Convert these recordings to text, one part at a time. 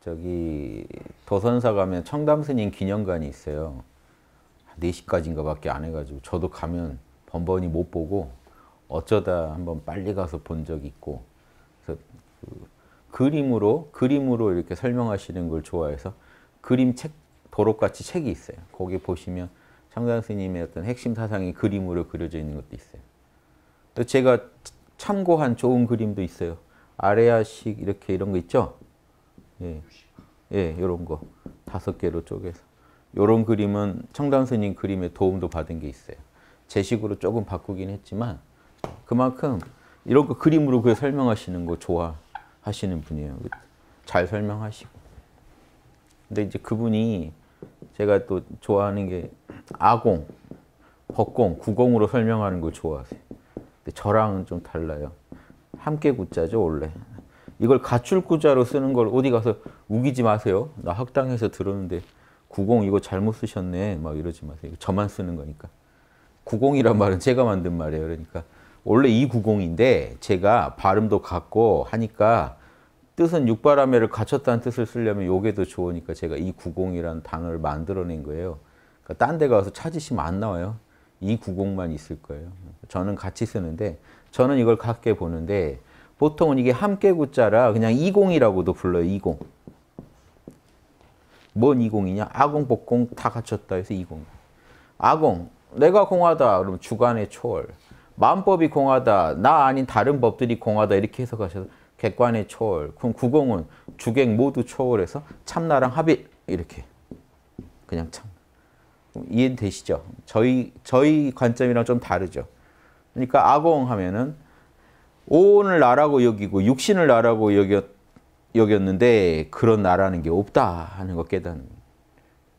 저기 도선사 가면 청담스님 기념관이 있어요. 4시까지인가 밖에 안 해가지고 저도 가면 번번이 못 보고 어쩌다 한번 빨리 가서 본 적 있고 그래서 그 그림으로 그림으로 이렇게 설명하시는 걸 좋아해서 그림 책 도록같이 책이 있어요. 거기 보시면 청담 스님의 어떤 핵심 사상이 그림으로 그려져 있는 것도 있어요. 또 제가 참고한 좋은 그림도 있어요. 아레아식 이렇게 이런 거 있죠? 예, 예, 요런 거 다섯 개로 쪼개서 요런 그림은 청담 스님 그림에 도움도 받은 게 있어요. 제식으로 조금 바꾸긴 했지만 그만큼 이런 거 그림으로 그 설명하시는 거 좋아하시는 분이에요. 잘 설명하시고. 근데 이제 그분이 제가 또 좋아하는 게 아공, 법공, 구공으로 설명하는 걸 좋아하세요. 근데 저랑은 좀 달라요. 함께 구자죠 원래. 이걸 가출 구자로 쓰는 걸 어디 가서 우기지 마세요. 나 학당에서 들었는데 90 이거 잘못 쓰셨네. 막 이러지 마세요. 저만 쓰는 거니까. 90이란 말은 제가 만든 말이에요. 그러니까 원래 이 90인데 제가 발음도 같고 하니까 뜻은 육바람에를 갖췄다는 뜻을 쓰려면 요게 더 좋으니까 제가 이9 0이라 단어를 만들어낸 거예요. 그러니까 딴 데 가서 찾으시면 안 나와요. 이 90만 있을 거예요. 저는 같이 쓰는데 저는 이걸 같게 보는데 보통은 이게 함께 구자라 그냥 20이라고도 불러요. 20. 뭔 20이냐? 아공, 복공 다 갖췄다 해서 20. 아공, 내가 공하다. 그러 주관의 초월. 만법이 공하다. 나 아닌 다른 법들이 공하다. 이렇게 해석하셔서 객관의 초월. 그럼 구공은 주객 모두 초월해서 참나랑 합일. 이렇게. 그냥 참. 이해되시죠? 저희, 저희 관점이랑 좀 다르죠? 그러니까 아공 하면은 오온을 나라고 여기고 육신을 나라고 여겼, 여겼는데 그런 나라는 게 없다 하는 것 깨닫는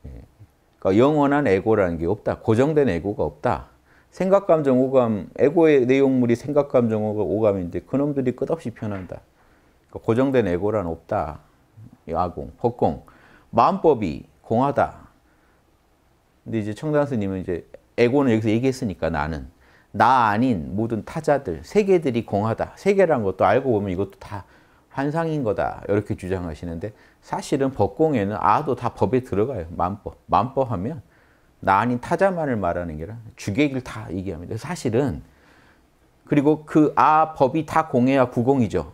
거예요. 그러니까 영원한 에고라는 게 없다. 고정된 에고가 없다. 생각, 감정, 오감, 에고의 내용물이 생각, 감정, 오감인데 그놈들이 끝없이 편한다. 그러니까 고정된 에고란 없다. 아공, 법공. 마음법이 공하다. 근데 이제 청단 스님은 이제 에고는 여기서 얘기했으니까 나는 나 아닌 모든 타자들, 세계들이 공하다. 세계란 것도 알고 보면 이것도 다 환상인 거다. 이렇게 주장하시는데 사실은 법공에는 아도 다 법에 들어가요. 만법. 만법하면 나 아닌 타자만을 말하는 게라 주객일 다 얘기합니다. 사실은 그리고 그 아 법이 다 공해야 구공이죠.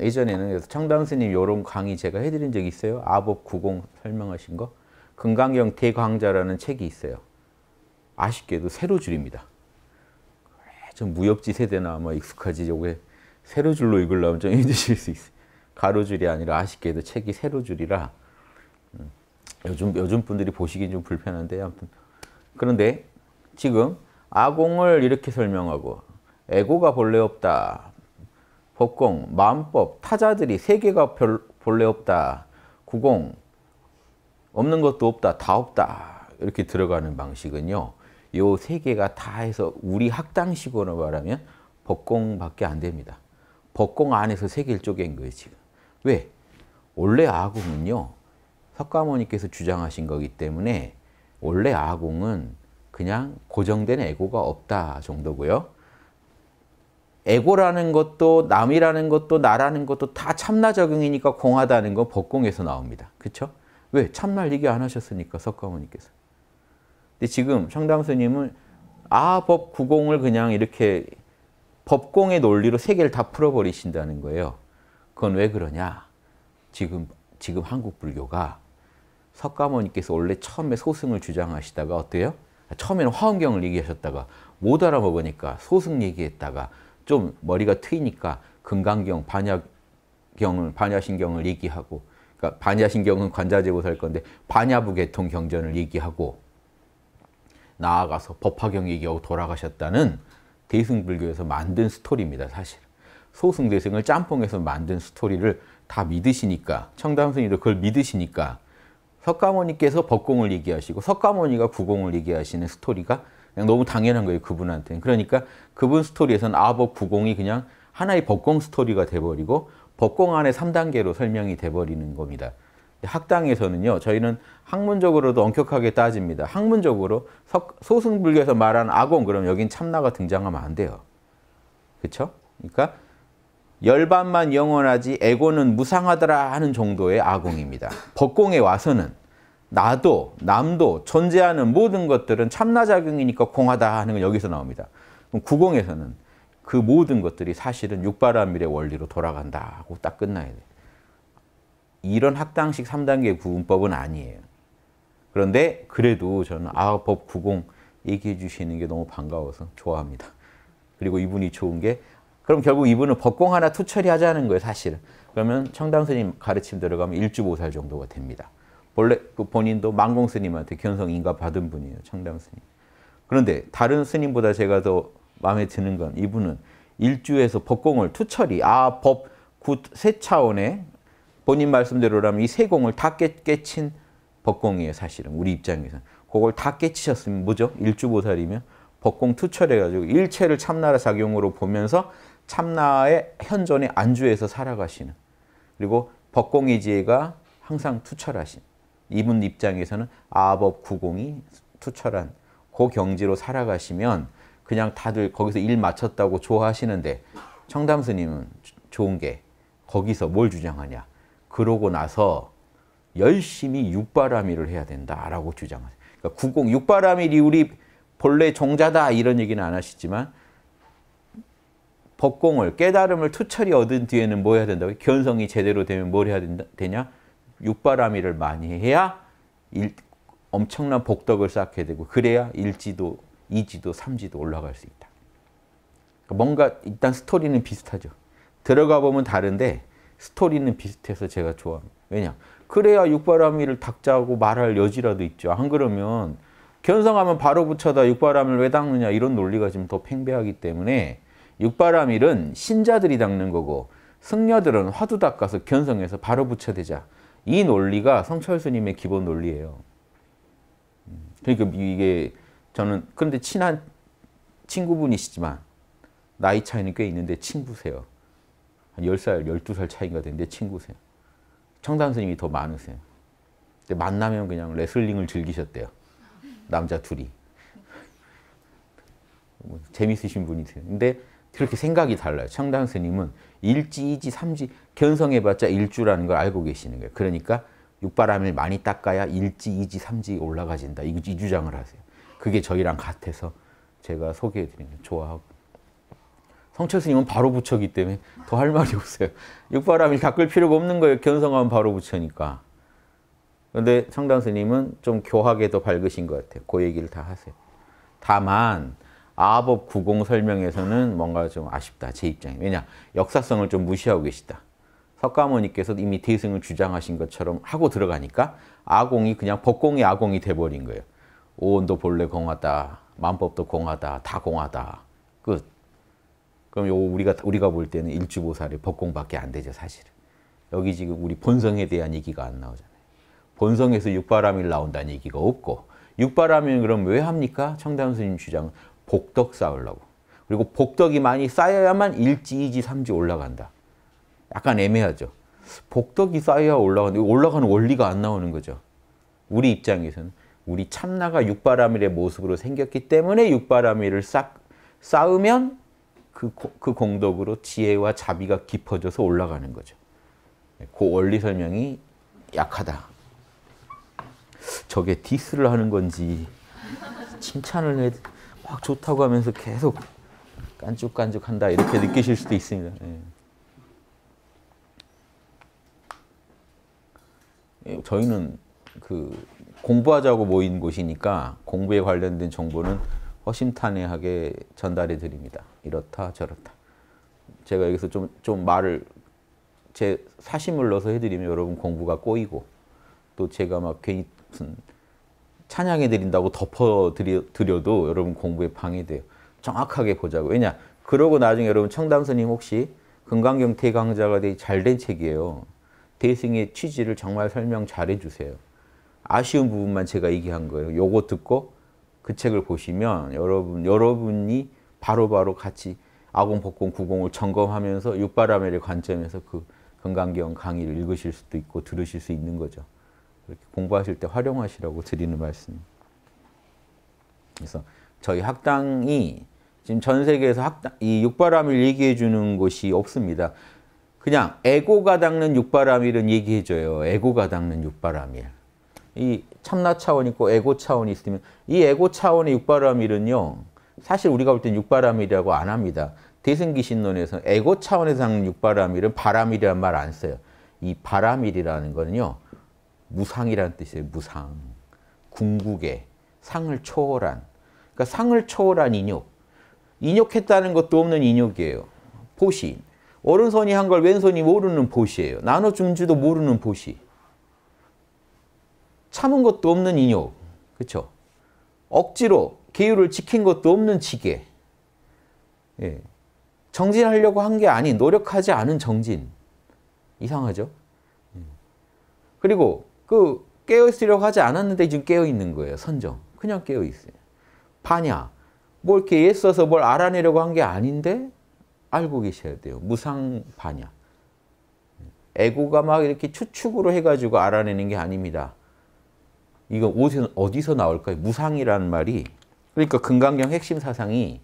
예전에는 청담스님 이런 강의 제가 해드린 적이 있어요. 아법 구공 설명하신 거. 금강경 대강자라는 책이 있어요. 아쉽게도 세로 줄입니다. 좀 무협지 세대나 뭐 익숙하지 요게 세로줄로 읽으려면 좀 힘드실 수 있어요. 가로줄이 아니라 아쉽게도 책이 세로줄이라 음, 요즘 요즘 분들이 보시기 좀 불편한데 아무튼 그런데 지금 아공을 이렇게 설명하고 에고가 본래 없다. 법공, 마음법, 타자들이 세계가 별, 본래 없다. 구공, 없는 것도 없다. 다 없다. 이렇게 들어가는 방식은요. 요세 개가 다 해서 우리 학당식으로 말하면 법공밖에 안 됩니다. 법공 안에서 세 개를 쪼갠 거예요, 지금. 왜? 원래 아공은요. 석가모니께서 주장하신 거기 때문에 원래 아공은 그냥 고정된 에고가 없다 정도고요. 에고라는 것도 남이라는 것도 나라는 것도 다 참나 적응이니까 공하다는 건 법공에서 나옵니다. 그렇죠? 왜? 참날 얘기 안 하셨으니까 석가모니께서. 근데 지금 청담 스님은 아법 구공을 그냥 이렇게 법공의 논리로 세계를다 풀어버리신다는 거예요. 그건 왜 그러냐? 지금 지금 한국 불교가 석가모니께서 원래 처음에 소승을 주장하시다가 어때요? 처음에는 화엄경을 얘기하셨다가 못 알아먹으니까 소승 얘기했다가 좀 머리가 트이니까 금강경, 반야경을 반야신경을 얘기하고 그러니까 반야신경은 관자재보살 건데 반야부 개통 경전을 얘기하고 나아가서 법화경의 겨우 돌아가셨다는 대승불교에서 만든 스토리입니다. 사실. 소승대승을 짬뽕해서 만든 스토리를 다 믿으시니까 청담스이도 그걸 믿으시니까 석가모니께서 법공을 얘기하시고 석가모니가 구공을 얘기하시는 스토리가 그냥 너무 당연한 거예요. 그분한테는. 그러니까 그분 스토리에서는 아법 구공이 뭐 그냥 하나의 법공 스토리가 돼버리고 법공 안에 3단계로 설명이 돼버리는 겁니다. 학당에서는요, 저희는 학문적으로도 엄격하게 따집니다. 학문적으로 소승불교에서 말한 아공, 그럼 여긴 참나가 등장하면 안 돼요. 그렇 그러니까 열반만 영원하지 애고는 무상하더라 하는 정도의 아공입니다. 법공에 와서는 나도 남도 존재하는 모든 것들은 참나작용이니까 공하다 하는 건 여기서 나옵니다. 구공에서는 그 모든 것들이 사실은 육바라밀의 원리로 돌아간다고 딱 끝나야 돼요. 이런 합당식 3단계 구분법은 아니에요. 그런데 그래도 저는 아, 법90 얘기해 주시는 게 너무 반가워서 좋아합니다. 그리고 이분이 좋은 게 그럼 결국 이분은 법공 하나 투철이 하자는 거예요, 사실은. 그러면 청당 스님 가르침 들어가면 일주보살 정도가 됩니다. 본래 그 본인도 만공 스님한테 견성 인가 받은 분이에요, 청당 스님. 그런데 다른 스님보다 제가 더 마음에 드는 건 이분은 일주에서 법공을 투철이 아, 법 굿 세 차원의 본인 말씀대로라면 이 세 공을 다 깨, 친 법공이에요. 사실은 우리 입장에서 그걸 다 깨치셨으면 뭐죠? 일주보살이면 법공 투철해가지고 일체를 참나라 작용으로 보면서 참나의 현존에 안주해서 살아가시는 그리고 법공의 지혜가 항상 투철하신 이분 입장에서는 아법 구공이 투철한 그 경지로 살아가시면 그냥 다들 거기서 일 마쳤다고 좋아하시는데 청담스님은 좋은 게 거기서 뭘 주장하냐 그러고 나서 열심히 육바라밀을 해야 된다라고 주장하세요. 그러니까 90 육바라밀이 우리 본래 종자다 이런 얘기는 안 하시지만 법공을 깨달음을 투철히 얻은 뒤에는 뭐 해야 된다고? 견성이 제대로 되면 뭘 해야 된다, 되냐? 육바라밀을 많이 해야 일, 엄청난 복덕을 쌓게 되고 그래야 일지도, 이지도, 삼지도 올라갈 수 있다. 그러니까 뭔가 일단 스토리는 비슷하죠. 들어가 보면 다른데 스토리는 비슷해서 제가 좋아합니다. 왜냐? 그래야 육바람이를 닥자고 말할 여지라도 있죠. 안 그러면 견성하면 바로 붙여다 육바람을 왜 닦느냐 이런 논리가 지금 더 팽배하기 때문에 육바람일은 신자들이 닦는 거고 승려들은 화두 닦아서 견성해서 바로 붙여대자. 이 논리가 성철 스님의 기본 논리예요. 음, 그러니까 이게 저는 그런데 친한 친구분이시지만 나이 차이는 꽤 있는데 친구세요. 한 10살, 12살 차이가 되는데 친구세요. 청담 스님이 더 많으세요. 근데 만나면 그냥 레슬링을 즐기셨대요. 남자 둘이. 뭐 재밌으신 분이세요. 근데 그렇게 생각이 달라요. 청담 스님은 일지, 이지, 삼지 견성해봤자 일주라는 걸 알고 계시는 거예요. 그러니까 육바람을 많이 닦아야 일지, 이지, 삼지 올라가진다. 이 주장을 하세요. 그게 저희랑 같아서 제가 소개해드리는 좋아하고 성철 스님은 바로 부처기 때문에 더 할 말이 없어요. 육바람일 닦을 필요가 없는 거예요. 견성하면 바로 부처니까. 그런데 상담 스님은 좀 교하게 더 밝으신 것 같아요. 그 얘기를 다 하세요. 다만 아법 구공 설명에서는 뭔가 좀 아쉽다. 제 입장에. 왜냐? 역사성을 좀 무시하고 계시다. 석가모니께서 이미 대승을 주장하신 것처럼 하고 들어가니까 아공이 그냥 법공이 아공이 돼버린 거예요. 오온도 본래 공하다. 만법도 공하다. 다 공하다. 그럼 요 우리가 우리가 볼 때는 일주보살이 법공밖에 안 되죠 사실은. 여기 지금 우리 본성에 대한 얘기가 안 나오잖아요. 본성에서 육바람이 나온다는 얘기가 없고 육바람이 그럼 왜 합니까? 청담스님 주장은 복덕 쌓으려고. 그리고 복덕이 많이 쌓여야만 일지, 이지, 삼지 올라간다. 약간 애매하죠. 복덕이 쌓여야 올라가는데 올라가는 원리가 안 나오는 거죠. 우리 입장에서는 우리 참나가 육바라밀의 모습으로 생겼기 때문에 육바라밀을 쌓, 쌓으면 그, 그 공덕으로 지혜와 자비가 깊어져서 올라가는 거죠. 예, 그 원리 설명이 약하다. 저게 디스를 하는 건지 칭찬을 해, 막 좋다고 하면서 계속 깐죽깐죽한다 이렇게 느끼실 수도 있습니다. 예. 예 저희는 그 공부하자고 모인 곳이니까 공부에 관련된 정보는 허심탄회하게 전달해 드립니다. 이렇다 저렇다. 제가 여기서 좀, 좀 말을 제 사심을 넣어서 해드리면 여러분 공부가 꼬이고 또 제가 막 괜히 무슨 찬양해 드린다고 덮어 드려도 여러분 공부에 방해돼요. 정확하게 보자고. 왜냐? 그러고 나중에 여러분 청담스님 혹시 금강경태 강자가 되게 잘 된 책이에요. 대승의 취지를 정말 설명 잘해 주세요. 아쉬운 부분만 제가 얘기한 거예요. 요거 듣고 그 책을 보시면 여러분 여러분이 바로바로 바로 같이 아공 복공 구공을 점검하면서 육바라멜의 관점에서 그 건강기원 강의를 읽으실 수도 있고 들으실 수 있는 거죠. 이렇게 공부하실 때 활용하시라고 드리는 말씀. 그래서 저희 학당이 지금 전 세계에서 학당 이 육바라밀 얘기해 주는 곳이 없습니다. 그냥 에고가 닦는 육바라밀은 얘기해 줘요. 에고가 닦는 육바라밀. 이 참나 차원 이 있고 에고 차원이 있으면 이 에고 차원의 육바람일은요. 사실 우리가 볼 땐 육바람일이라고 안 합니다. 대승기신론에서 에고 차원에서 하는 육바람일은 바람일이란 말 안 써요. 이 바람일이라는 거는요. 무상이라는 뜻이에요. 무상. 궁극의 상을 초월한. 그러니까 상을 초월한 인욕. 인욕했다는 것도 없는 인욕이에요. 보시. 오른손이 한 걸 왼손이 모르는 보시예요. 나눠준 줄도 모르는 보시. 참은 것도 없는 인욕, 그렇죠? 억지로 계율을 지킨 것도 없는 지게, 예. 정진하려고 한 게 아닌 노력하지 않은 정진, 이상하죠? 예. 그리고 그 깨어있으려고 하지 않았는데 지금 깨어있는 거예요, 선정. 그냥 깨어있어요. 반야, 뭘 이렇게 애써서 뭘 알아내려고 한 게 아닌데 알고 계셔야 돼요. 무상 반야. 예. 에고가 막 이렇게 추측으로 해가지고 알아내는 게 아닙니다. 이거 어디서 나올까요? 무상이라는 말이 그러니까 금강경 핵심 사상이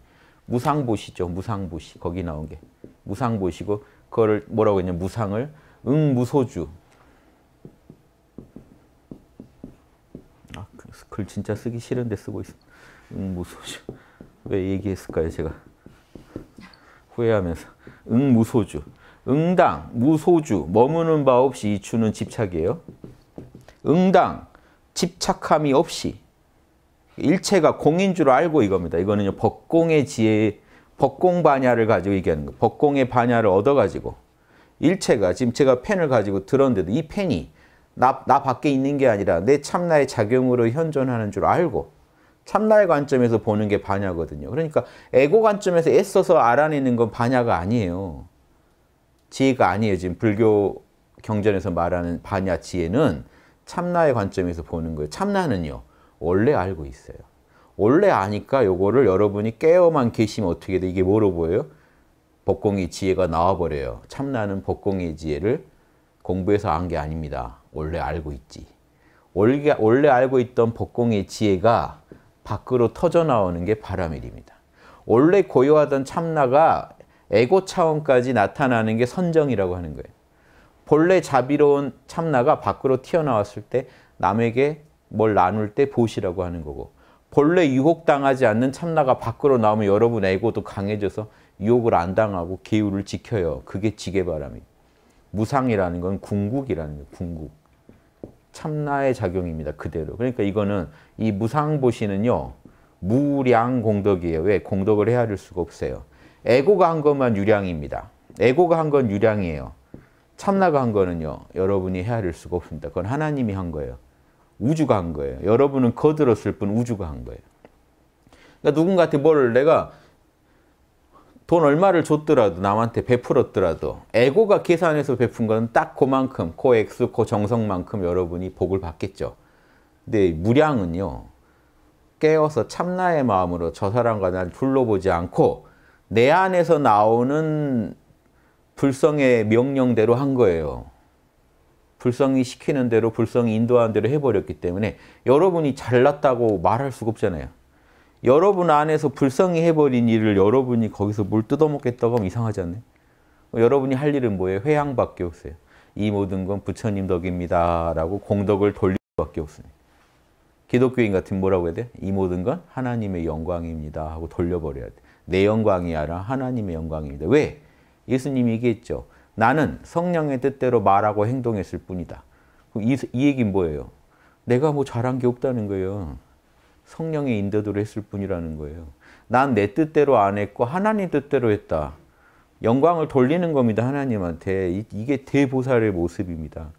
무상보시죠. 무상보시. 거기 나온 게. 무상보시고 그거 뭐라고 했냐. 무상을 응무소주. 아, 그 글 진짜 쓰기 싫은데 쓰고 있어. 응무소주. 왜 얘기했을까요, 제가? 후회하면서. 응무소주. 응당, 무소주, 머무는 바 없이 이추는 집착이에요. 응당, 집착함이 없이 일체가 공인 줄 알고 이겁니다. 이거는 법공의 지혜, 법공 반야를 가지고 얘기하는 거. 법공의 반야를 얻어 가지고 일체가 지금 제가 펜을 가지고 들었는데도 이 펜이 나, 나 밖에 있는 게 아니라 내 참나의 작용으로 현존하는 줄 알고 참나의 관점에서 보는 게 반야거든요. 그러니까 에고 관점에서 애써서 알아내는 건 반야가 아니에요. 지혜가 아니에요. 지금 불교 경전에서 말하는 반야 지혜는 참나의 관점에서 보는 거예요. 참나는요. 원래 알고 있어요. 원래 아니까 요거를 여러분이 깨어만 계시면 어떻게 돼? 이게 뭐로 보여요? 법공의 지혜가 나와버려요. 참나는 법공의 지혜를 공부해서 안 게 아닙니다. 원래 알고 있지. 원래, 원래 알고 있던 법공의 지혜가 밖으로 터져나오는 게 바람일입니다. 원래 고요하던 참나가 에고 차원까지 나타나는 게 선정이라고 하는 거예요. 본래 자비로운 참나가 밖으로 튀어나왔을 때 남에게 뭘 나눌 때 보시라고 하는 거고 본래 유혹당하지 않는 참나가 밖으로 나오면 여러분 에고도 강해져서 유혹을 안 당하고 계율을 지켜요. 그게 지게바람이에요. 무상이라는 건 궁극이라는 거예요. 궁극. 참나의 작용입니다. 그대로. 그러니까 이거는 이 무상보시는요. 무량공덕이에요. 왜? 공덕을 헤아릴 수가 없어요. 에고가 한 것만 유량입니다. 에고가 한 건 유량이에요. 참나가 한 거는요. 여러분이 헤아릴 수가 없습니다. 그건 하나님이 한 거예요. 우주가 한 거예요. 여러분은 거들었을 뿐 우주가 한 거예요. 그러니까 누군가한테 뭘 내가 돈 얼마를 줬더라도 남한테 베풀었더라도 에고가 계산해서 베푼 건 딱 그만큼 그 액수 그 정성만큼 여러분이 복을 받겠죠. 근데 무량은요. 깨어서 참나의 마음으로 저 사람과 날 둘러보지 않고 내 안에서 나오는 불성의 명령대로 한 거예요. 불성이 시키는 대로 불성이 인도하는 대로 해버렸기 때문에 여러분이 잘났다고 말할 수가 없잖아요. 여러분 안에서 불성이 해버린 일을 여러분이 거기서 물 뜯어먹겠다고 하면 이상하지 않나요? 여러분이 할 일은 뭐예요? 회양밖에 없어요. 이 모든 건 부처님 덕입니다. 라고 공덕을 돌릴 수밖에 없습니다. 기독교인 같은 뭐라고 해야 돼? 이 모든 건 하나님의 영광입니다. 하고 돌려버려야 돼. 내 영광이 아니라 하나님의 영광입니다. 왜? 예수님이 얘기했죠. 나는 성령의 뜻대로 말하고 행동했을 뿐이다. 이, 이 얘기는 뭐예요? 내가 뭐 잘한 게 없다는 거예요. 성령의 인도도를 했을 뿐이라는 거예요. 난 내 뜻대로 안 했고 하나님 뜻대로 했다. 영광을 돌리는 겁니다. 하나님한테. 이게 대보살의 모습입니다.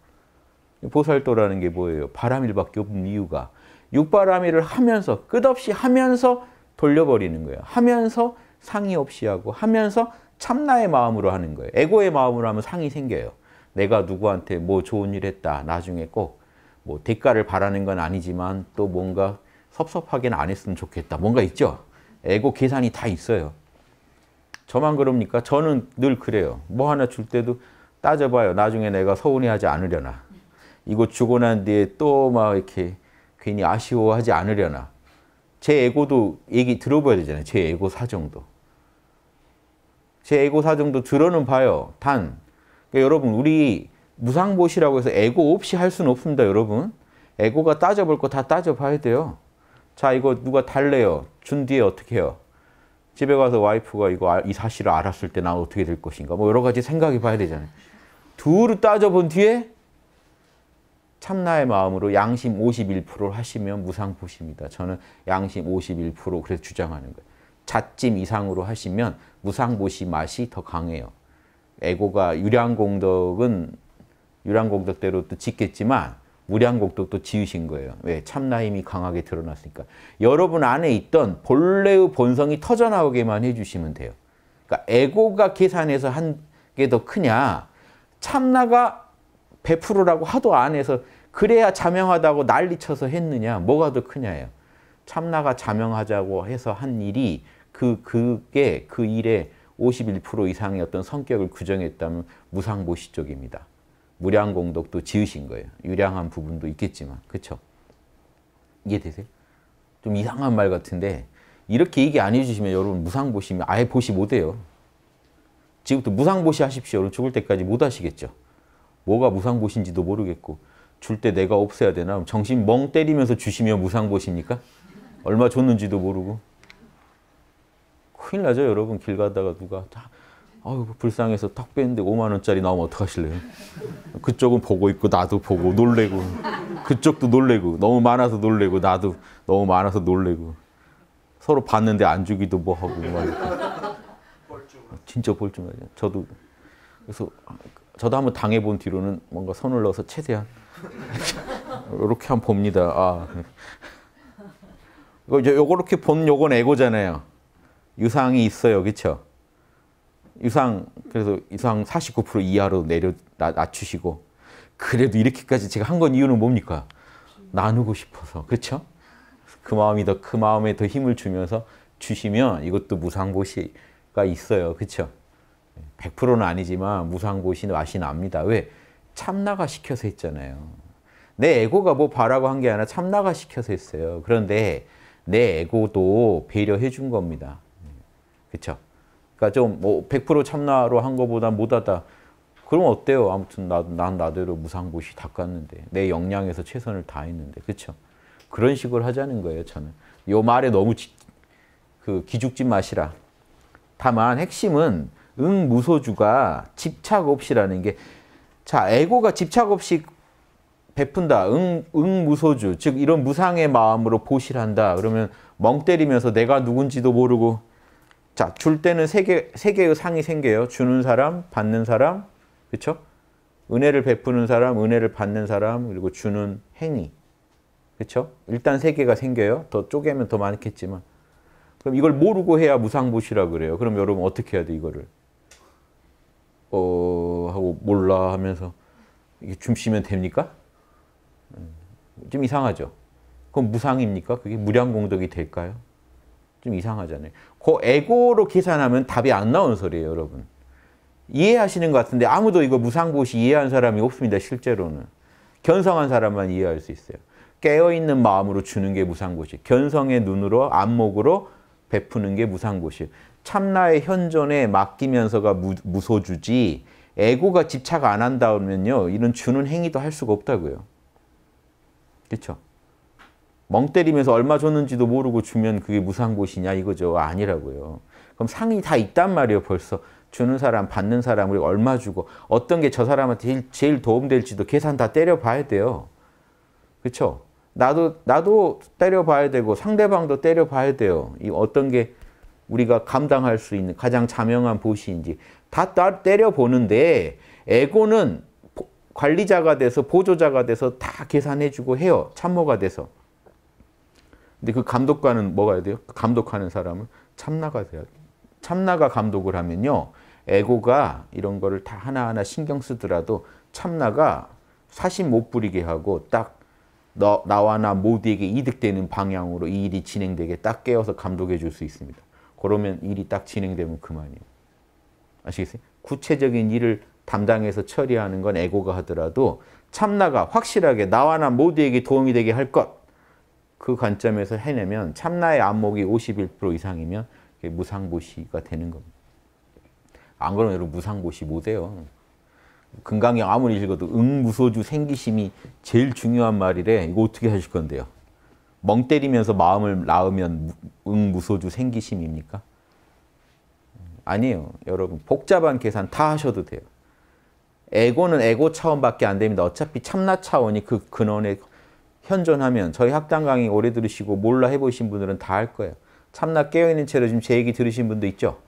보살도라는 게 뭐예요? 바람일밖에 없는 이유가. 육바람일을 하면서 끝없이 하면서 돌려버리는 거예요. 하면서 상의 없이 하고 하면서 참나의 마음으로 하는 거예요. 에고의 마음으로 하면 상이 생겨요. 내가 누구한테 뭐 좋은 일 했다. 나중에 꼭 뭐 대가를 바라는 건 아니지만 또 뭔가 섭섭하게는 안 했으면 좋겠다. 뭔가 있죠? 에고 계산이 다 있어요. 저만 그럽니까? 저는 늘 그래요. 뭐 하나 줄 때도 따져봐요. 나중에 내가 서운해하지 않으려나. 이거 주고 난 뒤에 또 막 이렇게 괜히 아쉬워하지 않으려나. 제 에고도 얘기 들어봐야 되잖아요. 제 에고 사정도. 제 에고 사정도 들어는 봐요. 단 그러니까 여러분 우리 무상보시라고 해서 에고 없이 할 수는 없습니다. 여러분 에고가 따져볼 거 다 따져봐야 돼요. 자 이거 누가 달래요. 준 뒤에 어떻게 해요. 집에 가서 와이프가 이거 아, 이 사실을 알았을 때 난 어떻게 될 것인가 뭐 여러 가지 생각해 봐야 되잖아요. 두루 따져본 뒤에 참나의 마음으로 양심 51%를 하시면 무상보십니다. 저는 양심 51% 그래서 주장하는 거예요. 잣짐 이상으로 하시면 무상보시 맛이 더 강해요. 에고가 유량공덕은 유량공덕대로 또 짓겠지만 무량공덕도 지으신 거예요. 왜? 참나 힘이 강하게 드러났으니까. 여러분 안에 있던 본래의 본성이 터져나오게만 해주시면 돼요. 그러니까 에고가 계산해서 한 게 더 크냐 참나가 100%라고 하도 안 해서 그래야 자명하다고 난리쳐서 했느냐 뭐가 더 크냐예요. 참나가 자명하자고 해서 한 일이 그, 그게 그 일에 51% 이상의 어떤 성격을 규정했다면 무상보시 쪽입니다. 무량공덕도 지으신 거예요. 유량한 부분도 있겠지만. 그렇죠? 이해되세요? 좀 이상한 말 같은데 이렇게 얘기 안 해주시면 여러분 무상보시면 아예 보시 못해요. 지금부터 무상보시 하십시오. 여러분 죽을 때까지 못 하시겠죠. 뭐가 무상보신지도 모르겠고 줄 때 내가 없애야 되나? 정신 멍 때리면서 주시면 무상보십니까? 얼마 줬는지도 모르고. 큰일 나죠, 여러분. 길 가다가 누가 아유, 불쌍해서 탁 뺐는데 5만 원짜리 나오면 어떡하실래요? 그쪽은 보고 있고 나도 보고 놀래고 그쪽도 놀래고 너무 많아서 놀래고 나도 너무 많아서 놀래고 서로 봤는데 안 주기도 뭐 하고 막 진짜 볼줄하죠 저도 그래서 저도 한번 당해본 뒤로는 뭔가 손을 넣어서 최대한 이렇게 한 봅니다. 아. 이거 이렇게본 요건 에고잖아요. 유상이 있어요. 그렇죠? 유상 그래서 유상 49% 이하로 내려 낮추시고 그래도 이렇게까지 제가 한 건 이유는 뭡니까? 나누고 싶어서. 그렇죠? 그 마음이 더 그 마음에 더 힘을 주면서 주시면 이것도 무상보시가 있어요. 그렇죠? 100%는 아니지만 무상보시 맛이 납니다. 왜? 참나가 시켜서 했잖아요. 내 에고가 뭐 바라고 한 게 아니라 참나가 시켜서 했어요. 그런데 내 에고도 배려해 준 겁니다. 그렇죠? 그러니까 좀뭐100% 참나로 한 거보다 못하다. 그럼 어때요? 아무튼 나, 난 나대로 무상고시 닦았는데 내 역량에서 최선을 다했는데 그렇 그런 식으로 하자는 거예요. 저는 요 말에 너무 지, 그 기죽지 마시라. 다만 핵심은 응 무소주가 집착 없이라는 게 자, 에고가 집착 없이 베푼다. 응, 응 무소주. 즉 이런 무상의 마음으로 보실한다. 그러면 멍 때리면서 내가 누군지도 모르고 자, 줄 때는 세 개, 세 개의 상이 생겨요. 주는 사람, 받는 사람, 그쵸? 은혜를 베푸는 사람, 은혜를 받는 사람, 그리고 주는 행위. 그쵸? 일단 세 개가 생겨요. 더 쪼개면 더 많겠지만. 그럼 이걸 모르고 해야 무상보시라 그래요. 그럼 여러분 어떻게 해야 돼, 이거를? 어, 하고 몰라 하면서 이게 춤추면 됩니까? 음, 좀 이상하죠? 그럼 무상입니까? 그게 무량공덕이 될까요? 좀 이상하잖아요. 그 에고로 계산하면 답이 안 나오는 소리예요, 여러분. 이해하시는 것 같은데 아무도 이거 무상보시 이해한 사람이 없습니다, 실제로는. 견성한 사람만 이해할 수 있어요. 깨어있는 마음으로 주는 게 무상고시. 견성의 눈으로, 안목으로 베푸는 게 무상고시. 참나의 현존에 맡기면서가 무, 소주지 에고가 집착 안 한다면요. 이런 주는 행위도 할 수가 없다고요. 그렇죠? 멍 때리면서 얼마 줬는지도 모르고 주면 그게 무상 곳이냐 이거죠. 아니라고요. 그럼 상이 다 있단 말이에요. 벌써 주는 사람, 받는 사람, 우리 가 얼마 주고 어떤 게 저 사람한테 제일, 제일 도움될지도 계산 다 때려봐야 돼요. 그렇죠? 나도 나도 때려봐야 되고 상대방도 때려봐야 돼요. 이 어떤 게 우리가 감당할 수 있는 가장 자명한 보시인지 다 때려보는데 에고는 관리자가 돼서 보조자가 돼서 다 계산해주고 해요. 참모가 돼서. 근데 그 감독관은 뭐가 돼요? 그 감독하는 사람은 참나가 돼요 참나가 감독을 하면요. 에고가 이런 거를 다 하나하나 신경 쓰더라도 참나가 사심 못 부리게 하고 딱 너, 나와 나 모두에게 이득되는 방향으로 이 일이 진행되게 딱 깨워서 감독해 줄 수 있습니다. 그러면 일이 딱 진행되면 그만이에요. 아시겠어요? 구체적인 일을 담당해서 처리하는 건 에고가 하더라도 참나가 확실하게 나와 나 모두에게 도움이 되게 할 것. 그 관점에서 해내면 참나의 안목이 51% 이상이면 무상보시가 되는 겁니다. 안 그러면 여러분 무상보시 못해요. 금강경 아무리 읽어도 응무소주 생기심이 제일 중요한 말이래. 이거 어떻게 하실 건데요? 멍 때리면서 마음을 낳으면 응무소주 생기심입니까? 아니에요. 여러분 복잡한 계산 다 하셔도 돼요. 에고는 에고 차원밖에 안 됩니다. 어차피 참나 차원이 그 근원의 현존하면 저희 학당 강의 오래 들으시고 몰라 해보신 분들은 다 알 거예요. 참나 깨어있는 채로 지금 제 얘기 들으신 분도 있죠?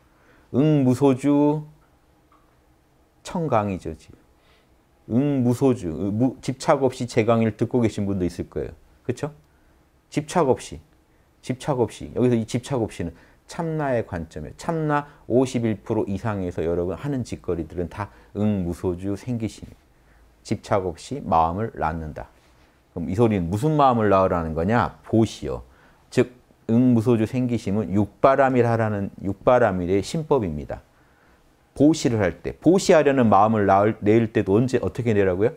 응무소주 청강이죠. 응무소주, 집착 없이 제 강의를 듣고 계신 분도 있을 거예요. 그렇죠? 집착 없이, 집착 없이. 여기서 이 집착 없이는 참나의 관점에 참나 51% 이상에서 여러분 하는 짓거리들은 다 응무소주 생기심. 집착 없이 마음을 낳는다. 그럼 이소리는 무슨 마음을 낳으라는 거냐? 보시요. 즉 응무소주 생기심은 육바람일라는 육바람일의 신법입니다. 보시를 할 때, 보시하려는 마음을 낳을, 내 때도 언제 어떻게 내라고요?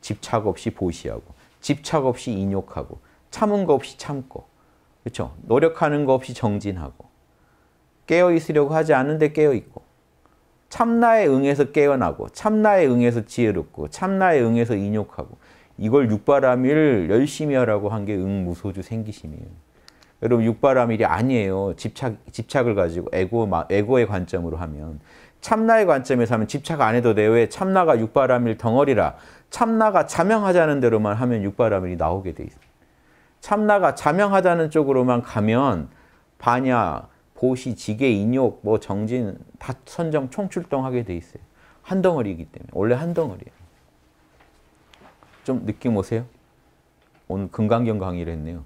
집착 없이 보시하고, 집착 없이 인욕하고, 참은 거 없이 참고, 그렇죠? 노력하는 거 없이 정진하고, 깨어 있으려고 하지 않은데 깨어 있고, 참나의 응에서 깨어나고, 참나의 응에서 지혜롭고, 참나의 응에서 인욕하고, 이걸 육바라밀 열심히 하라고 한 게 응무소주 생기심이에요. 여러분 육바람일이 아니에요. 집착 집착을 가지고 에고 에고의 관점으로 하면 참나의 관점에서 하면 집착 안 해도 돼. 왜 참나가 육바람일 덩어리라. 참나가 자명하자는 대로만 하면 육바람일이 나오게 돼 있어요. 참나가 자명하자는 쪽으로만 가면 반야, 보시, 지계, 인욕, 뭐 정진 다 선정 총출동하게 돼 있어요. 한 덩어리이기 때문에 원래 한 덩어리예요. 좀 느낌 오세요? 오늘 금강경 강의를 했네요.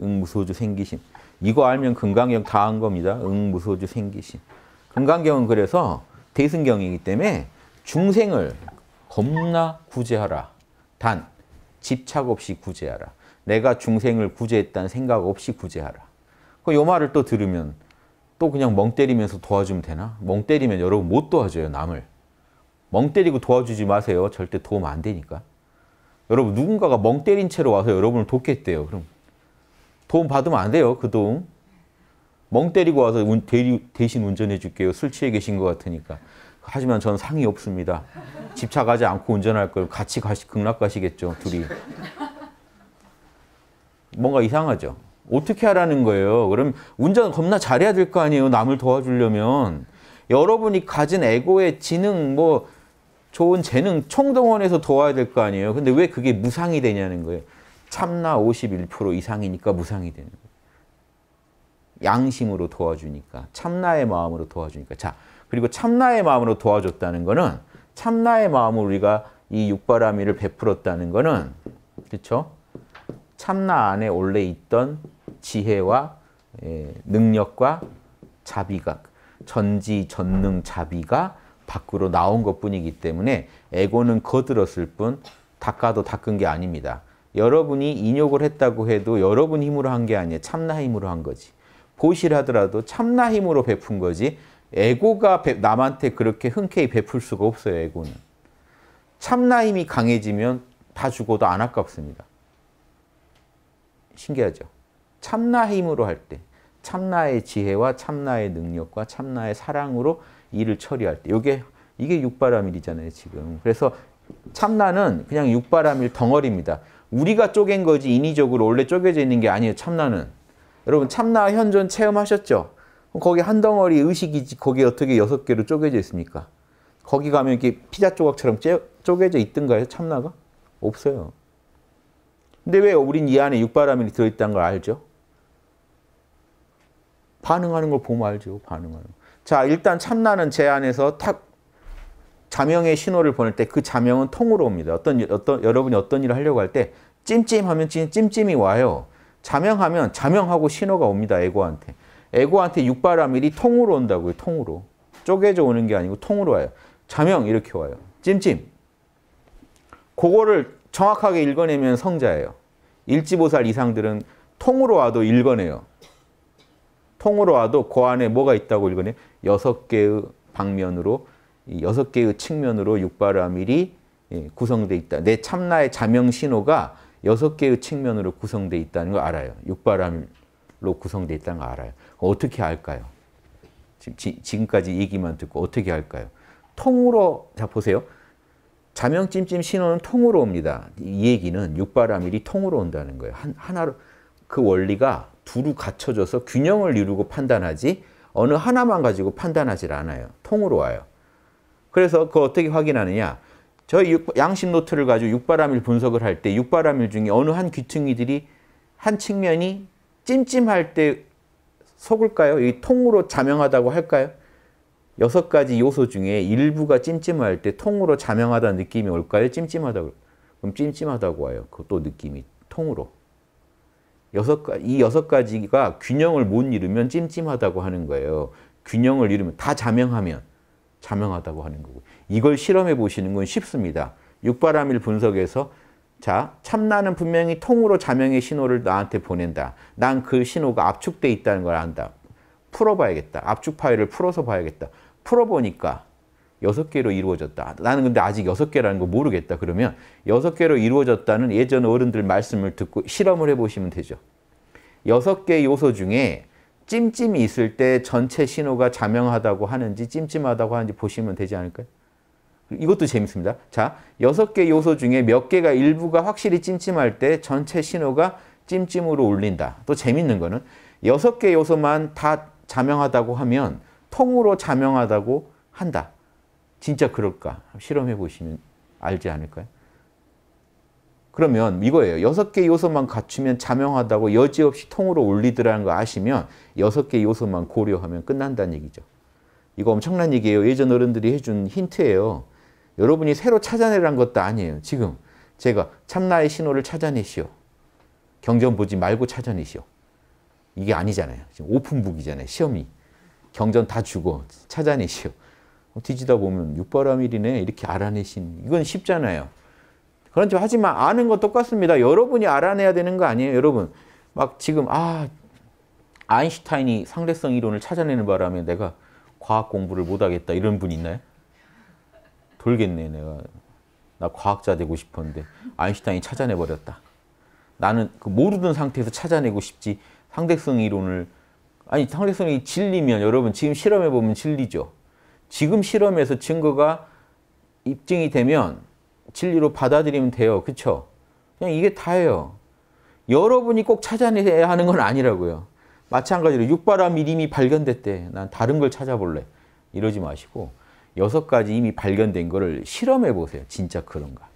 응무소주 생기심. 이거 알면 금강경 다 한 겁니다. 응무소주 생기심. 금강경은 그래서 대승경이기 때문에 중생을 겁나 구제하라. 단, 집착 없이 구제하라. 내가 중생을 구제했다는 생각 없이 구제하라. 그 요 말을 또 들으면 또 그냥 멍 때리면서 도와주면 되나? 멍 때리면 여러분 못 도와줘요, 남을. 멍 때리고 도와주지 마세요. 절대 도움 안 되니까. 여러분 누군가가 멍 때린 채로 와서 여러분을 돕겠대요. 그럼 도움 받으면 안 돼요. 그 도움. 멍 때리고 와서 운, 대리, 대신 운전해 줄게요. 술 취해 계신 것 같으니까. 하지만 저 상이 없습니다. 집착하지 않고 운전할 걸 같이 가시, 극락 가시겠죠. 둘이. 뭔가 이상하죠. 어떻게 하라는 거예요? 그럼 운전 겁나 잘해야 될 거 아니에요. 남을 도와주려면. 여러분이 가진 에고의 지능, 뭐 좋은 재능 총동원해서 도와야 될 거 아니에요. 근데 왜 그게 무상이 되냐는 거예요. 참나 51% 이상이니까 무상이 되는 거예요. 양심으로 도와주니까, 참나의 마음으로 도와주니까. 자, 그리고 참나의 마음으로 도와줬다는 거는 참나의 마음으로 우리가 이 육바라미를 베풀었다는 거는 그렇죠? 참나 안에 원래 있던 지혜와 예, 능력과 자비가 전지, 전능, 자비가 밖으로 나온 것뿐이기 때문에 에고는 거들었을 뿐 닦아도 닦은 게 아닙니다. 여러분이 인욕을 했다고 해도 여러분 힘으로 한 게 아니에요. 참나 힘으로 한 거지. 보시라더라도 참나 힘으로 베푼 거지 에고가 남한테 그렇게 흔쾌히 베풀 수가 없어요. 에고는. 참나 힘이 강해지면 다 죽어도 안 아깝습니다. 신기하죠? 참나 힘으로 할 때 참나의 지혜와 참나의 능력과 참나의 사랑으로 일을 처리할 때 이게 이게 육바라밀이잖아요 지금. 그래서 참나는 그냥 육바라밀 덩어리입니다. 우리가 쪼갠 거지 인위적으로 원래 쪼개져 있는 게 아니에요 참나는. 여러분 참나 현존 체험하셨죠? 거기 한 덩어리 의식이지 거기 어떻게 여섯 개로 쪼개져 있습니까? 거기 가면 이렇게 피자 조각처럼 째, 쪼개져 있던가요 참나가? 없어요. 근데 왜 우린 이 안에 육바라밀이 들어있다는 걸 알죠? 반응하는 걸 보면 알죠. 반응하는 거. 자, 일단 참나는 제 안에서 탁 자명의 신호를 보낼 때 그 자명은 통으로 옵니다. 어떤, 어떤, 여러분이 어떤 일을 하려고 할 때 찜찜하면 찜, 찜이 와요. 자명하면 자명하고 신호가 옵니다. 에고한테. 에고한테 육바라밀이 통으로 온다고요. 통으로. 쪼개져 오는 게 아니고 통으로 와요. 자명 이렇게 와요. 찜찜. 그거를 정확하게 읽어내면 성자예요. 일지보살 이상들은 통으로 와도 읽어내요. 통으로 와도 그 안에 뭐가 있다고 읽어내요. 여섯 개의 방면으로 여섯 개의 측면으로 육바라밀이 예, 구성돼 있다. 내 참나의 자명 신호가 여섯 개의 측면으로 구성돼 있다는 걸 알아요. 육바라밀로 구성돼 있다는 걸 알아요. 어떻게 알까요? 지금까지 얘기만 듣고 어떻게 할까요? 통으로 자 보세요. 자명찜찜 신호는 통으로 옵니다. 이 얘기는 육바라밀이 통으로 온다는 거예요. 한, 하나로 그 원리가 두루 갖춰져서 균형을 이루고 판단하지 어느 하나만 가지고 판단하지 않아요. 통으로 와요. 그래서 그 어떻게 확인하느냐. 저 양심 노트를 가지고 육바람일 분석을 할 때 육바람일 중에 어느 한 귀퉁이들이 한 측면이 찜찜할 때 속을까요? 이 통으로 자명하다고 할까요? 여섯 가지 요소 중에 일부가 찜찜할 때 통으로 자명하다는 느낌이 올까요? 찜찜하다고. 그럼 찜찜하다고 와요. 그것도 느낌이 통으로. 여섯 이 여섯 가지가 균형을 못 이루면 찜찜하다고 하는 거예요. 균형을 이루면 다 자명하면 자명하다고 하는 거고 이걸 실험해 보시는 건 쉽습니다. 육바람일 분석에서 자, 참나는 분명히 통으로 자명의 신호를 나한테 보낸다. 난 그 신호가 압축돼 있다는 걸 안다. 풀어봐야겠다. 압축 파일을 풀어서 봐야겠다. 풀어보니까 여섯 개로 이루어졌다. 나는 근데 아직 여섯 개라는 거 모르겠다. 그러면 여섯 개로 이루어졌다는 예전 어른들 말씀을 듣고 실험을 해보시면 되죠. 여섯 개 요소 중에 찜찜이 있을 때 전체 신호가 자명하다고 하는지 찜찜하다고 하는지 보시면 되지 않을까요? 이것도 재밌습니다. 자, 여섯 개 요소 중에 몇 개가 일부가 확실히 찜찜할 때 전체 신호가 찜찜으로 울린다. 또 재밌는 거는 여섯 개 요소만 다 자명하다고 하면 통으로 자명하다고 한다. 진짜 그럴까? 실험해 보시면 알지 않을까요? 그러면 이거예요. 여섯 개 요소만 갖추면 자명하다고 여지없이 통으로 올리드라는 거 아시면 여섯 개 요소만 고려하면 끝난다는 얘기죠. 이거 엄청난 얘기예요. 예전 어른들이 해준 힌트예요. 여러분이 새로 찾아내란 것도 아니에요. 지금 제가 참나의 신호를 찾아내시오. 경전 보지 말고 찾아내시오. 이게 아니잖아요. 지금 오픈북이잖아요. 시험이. 경전 다 주고 찾아내시오. 어, 뒤지다 보면 육바라밀이네 이렇게 알아내신 이건 쉽잖아요. 그런 척 하지만 아는 건 똑같습니다. 여러분이 알아내야 되는 거 아니에요, 여러분. 막 지금 아 아인슈타인이 상대성 이론을 찾아내는 바람에 내가 과학 공부를 못하겠다 이런 분 있나요? 돌겠네 내가 나 과학자 되고 싶었는데 아인슈타인이 찾아내버렸다. 나는 그 모르던 상태에서 찾아내고 싶지 상대성 이론을 아니 상대성이 진리면 여러분 지금 실험해보면 진리죠. 지금 실험에서 증거가 입증이 되면 진리로 받아들이면 돼요. 그렇죠? 그냥 이게 다예요. 여러분이 꼭 찾아내야 하는 건 아니라고요. 마찬가지로 육바람 이름이 발견됐대. 난 다른 걸 찾아볼래. 이러지 마시고 여섯 가지 이미 발견된 거를 실험해 보세요. 진짜 그런가.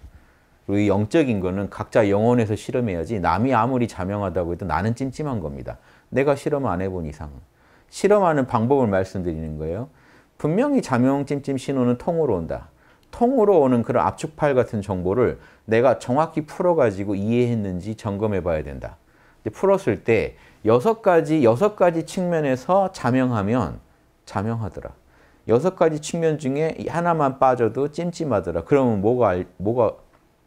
그리고 영적인 거는 각자 영혼에서 실험해야지 남이 아무리 자명하다고 해도 나는 찜찜한 겁니다. 내가 실험 안 해본 이상은. 실험하는 방법을 말씀드리는 거예요. 분명히 자명찜찜 신호는 통으로 온다. 통으로 오는 그런 압축 파 같은 정보를 내가 정확히 풀어가지고 이해했는지 점검해 봐야 된다. 풀었을 때 여섯 가지 여섯 가지 측면에서 자명하면 자명하더라. 여섯 가지 측면 중에 하나만 빠져도 찜찜하더라. 그러면 뭐가 알, 뭐가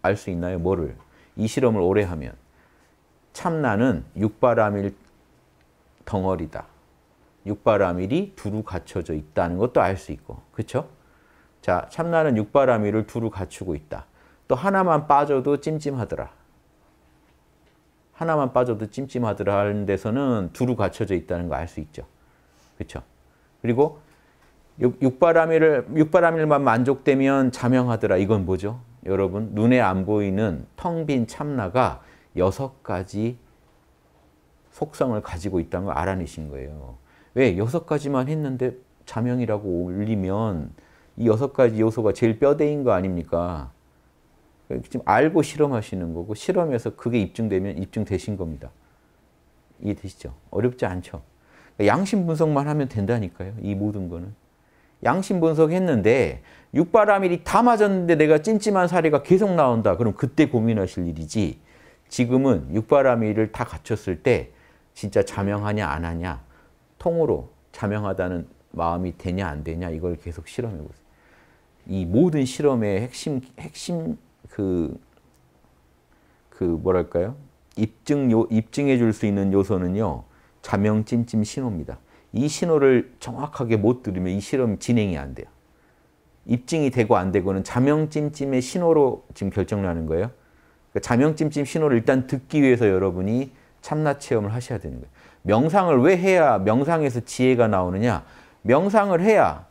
알 수 있나요? 뭐를? 이 실험을 오래 하면 참나는 육바람일 덩어리다. 6바라밀이 두루 갖춰져 있다는 것도 알 수 있고 그렇죠? 자 참나는 6바라밀을 두루 갖추고 있다. 또 하나만 빠져도 찜찜하더라. 하나만 빠져도 찜찜하더라 하는 데서는 두루 갖춰져 있다는 거 알 수 있죠. 그렇죠? 그리고 육바라밀을 육바라밀만 만족되면 자명하더라. 이건 뭐죠? 여러분 눈에 안 보이는 텅 빈 참나가 여섯 가지 속성을 가지고 있다는 걸 알아내신 거예요. 왜 여섯 가지만 했는데 자명이라고 올리면 이 여섯 가지 요소가 제일 뼈대인 거 아닙니까? 지금 알고 실험하시는 거고 실험해서 그게 입증되면 입증되신 겁니다. 이해되시죠? 어렵지 않죠? 그러니까 양심 분석만 하면 된다니까요. 이 모든 거는. 양심 분석했는데 육바라밀이 다 맞았는데 내가 찜찜한 사례가 계속 나온다. 그럼 그때 고민하실 일이지. 지금은 육바라밀을 다 갖췄을 때 진짜 자명하냐 안 하냐 통으로 자명하다는 마음이 되냐 안 되냐 이걸 계속 실험해 보세요. 이 모든 실험의 핵심 핵심 그그 그 뭐랄까요? 입증 요, 입증해 줄수 있는 요소는요. 자명 찜찜 신호입니다. 이 신호를 정확하게 못 들으면 이실험 진행이 안 돼요. 입증이 되고 안 되고는 자명 찜찜의 신호로 지금 결정나는 거예요. 그러니까 자명 찜찜 신호를 일단 듣기 위해서 여러분이 참나 체험을 하셔야 되는 거예요. 명상을 왜 해야 명상에서 지혜가 나오느냐? 명상을 해야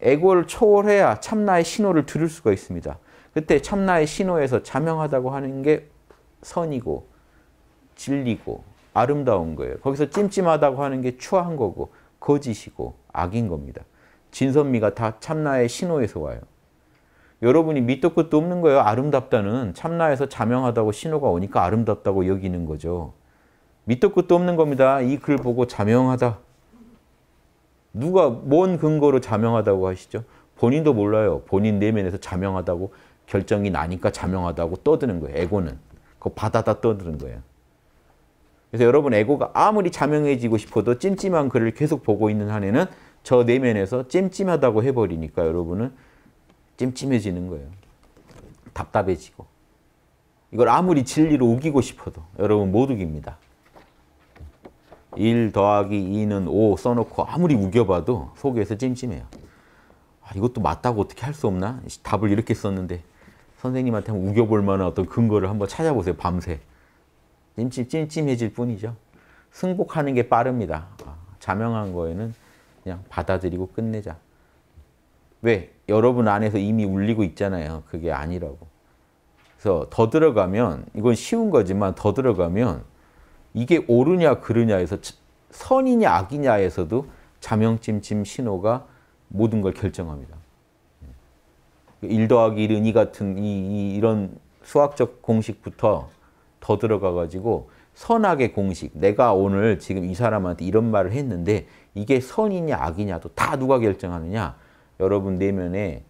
애고를 초월해야 참나의 신호를 들을 수가 있습니다. 그때 참나의 신호에서 자명하다고 하는 게 선이고 진리고 아름다운 거예요. 거기서 찜찜하다고 하는 게 추한 거고 거짓이고 악인 겁니다. 진선미가 다 참나의 신호에서 와요. 여러분이 밑도 끝도 없는 거예요. 아름답다는 참나에서 자명하다고 신호가 오니까 아름답다고 여기는 거죠. 밑도 끝도 없는 겁니다. 이 글 보고 자명하다. 누가 뭔 근거로 자명하다고 하시죠? 본인도 몰라요. 본인 내면에서 자명하다고 결정이 나니까 자명하다고 떠드는 거예요. 에고는. 그거 받아다 떠드는 거예요. 그래서 여러분 에고가 아무리 자명해지고 싶어도 찜찜한 글을 계속 보고 있는 한에는 저 내면에서 찜찜하다고 해버리니까 여러분은 찜찜해지는 거예요. 답답해지고. 이걸 아무리 진리로 우기고 싶어도 여러분 못 우깁니다. 1 더하기 2는 5 써놓고 아무리 우겨봐도 속에서 찜찜해요. 아, 이것도 맞다고 어떻게 할 수 없나? 답을 이렇게 썼는데 선생님한테 한번 우겨볼 만한 어떤 근거를 한번 찾아보세요. 밤새. 찜찜, 찜찜해질 뿐이죠. 승복하는 게 빠릅니다. 아, 자명한 거에는 그냥 받아들이고 끝내자. 왜? 여러분 안에서 이미 울리고 있잖아요. 그게 아니라고. 그래서 더 들어가면 이건 쉬운 거지만 더 들어가면 이게 옳으냐 그르냐에서 선이냐 악이냐에서도 자명찜찜 신호가 모든 걸 결정합니다. 1 예. 더하기 1은 2 같은 이, 이 이런 수학적 공식부터 더 들어가 가지고 선악의 공식, 내가 오늘 지금 이 사람한테 이런 말을 했는데 이게 선이냐 악이냐도 다 누가 결정하느냐 여러분 내면에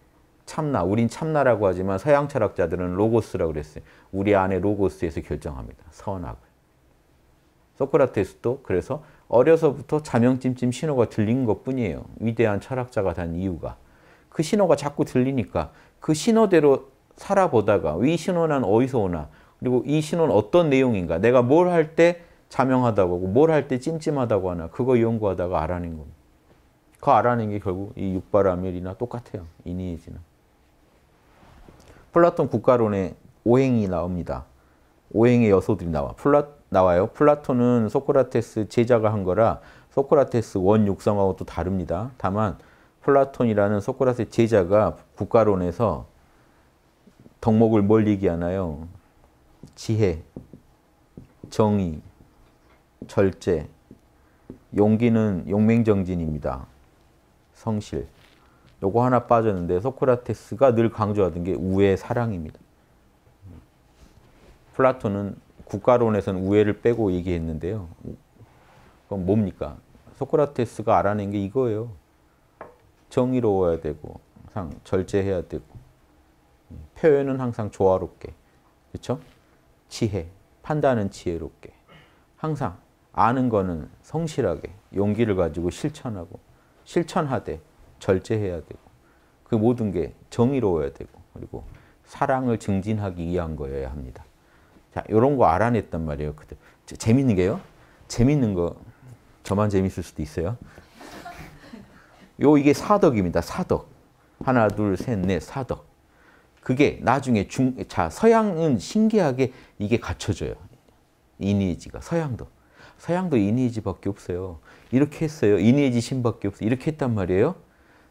참나, 우린 참나라고 하지만 서양 철학자들은 로고스라고 그랬어요. 우리 안에 로고스에서 결정합니다. 선악. 소크라테스도 그래서 어려서부터 자명찜찜 신호가 들린 것뿐이에요. 위대한 철학자가 된 이유가. 그 신호가 자꾸 들리니까 그 신호대로 살아보다가 이 신호는 어디서 오나 그리고 이 신호는 어떤 내용인가 내가 뭘 할 때 자명하다고 하고 뭘 할 때 찜찜하다고 하나 그거 연구하다가 알아낸 겁니다. 그 알아낸 게 결국 이 육바라밀이나 똑같아요. 이니에지나. 플라톤 국가론의 오행이 나옵니다. 오행의 요소들이 나와. 플라, 나와요. 플라톤은 소크라테스 제자가 한 거라 소크라테스 원육성하고 또 다릅니다. 다만 플라톤이라는 소크라테스 제자가 국가론에서 덕목을 뭘 얘기하나요? 지혜, 정의, 절제, 용기는 용맹정진입니다. 성실. 요거 하나 빠졌는데 소크라테스가 늘 강조하던 게 우애 사랑입니다. 플라톤은 국가론에서는 우애를 빼고 얘기했는데요. 그건 뭡니까? 소크라테스가 알아낸 게 이거예요. 정의로워야 되고 항상 절제해야 되고 표현은 항상 조화롭게 그렇죠? 지혜, 판단은 지혜롭게 항상 아는 거는 성실하게 용기를 가지고 실천하고 실천하되 절제해야 되고 그 모든 게 정의로워야 되고 그리고 사랑을 증진하기 위한 거여야 합니다. 자, 이런 거 알아냈단 말이에요. 그때 재밌는 게요. 재밌는 거 저만 재밌을 수도 있어요. 요 이게 사덕입니다. 사덕. 하나, 둘, 셋, 넷, 사덕. 그게 나중에 중, 자, 서양은 신기하게 이게 갖춰져요. 이니지가. 서양도. 서양도 이니지밖에 없어요. 이렇게 했어요. 이니지 신밖에 없어 이렇게 했단 말이에요.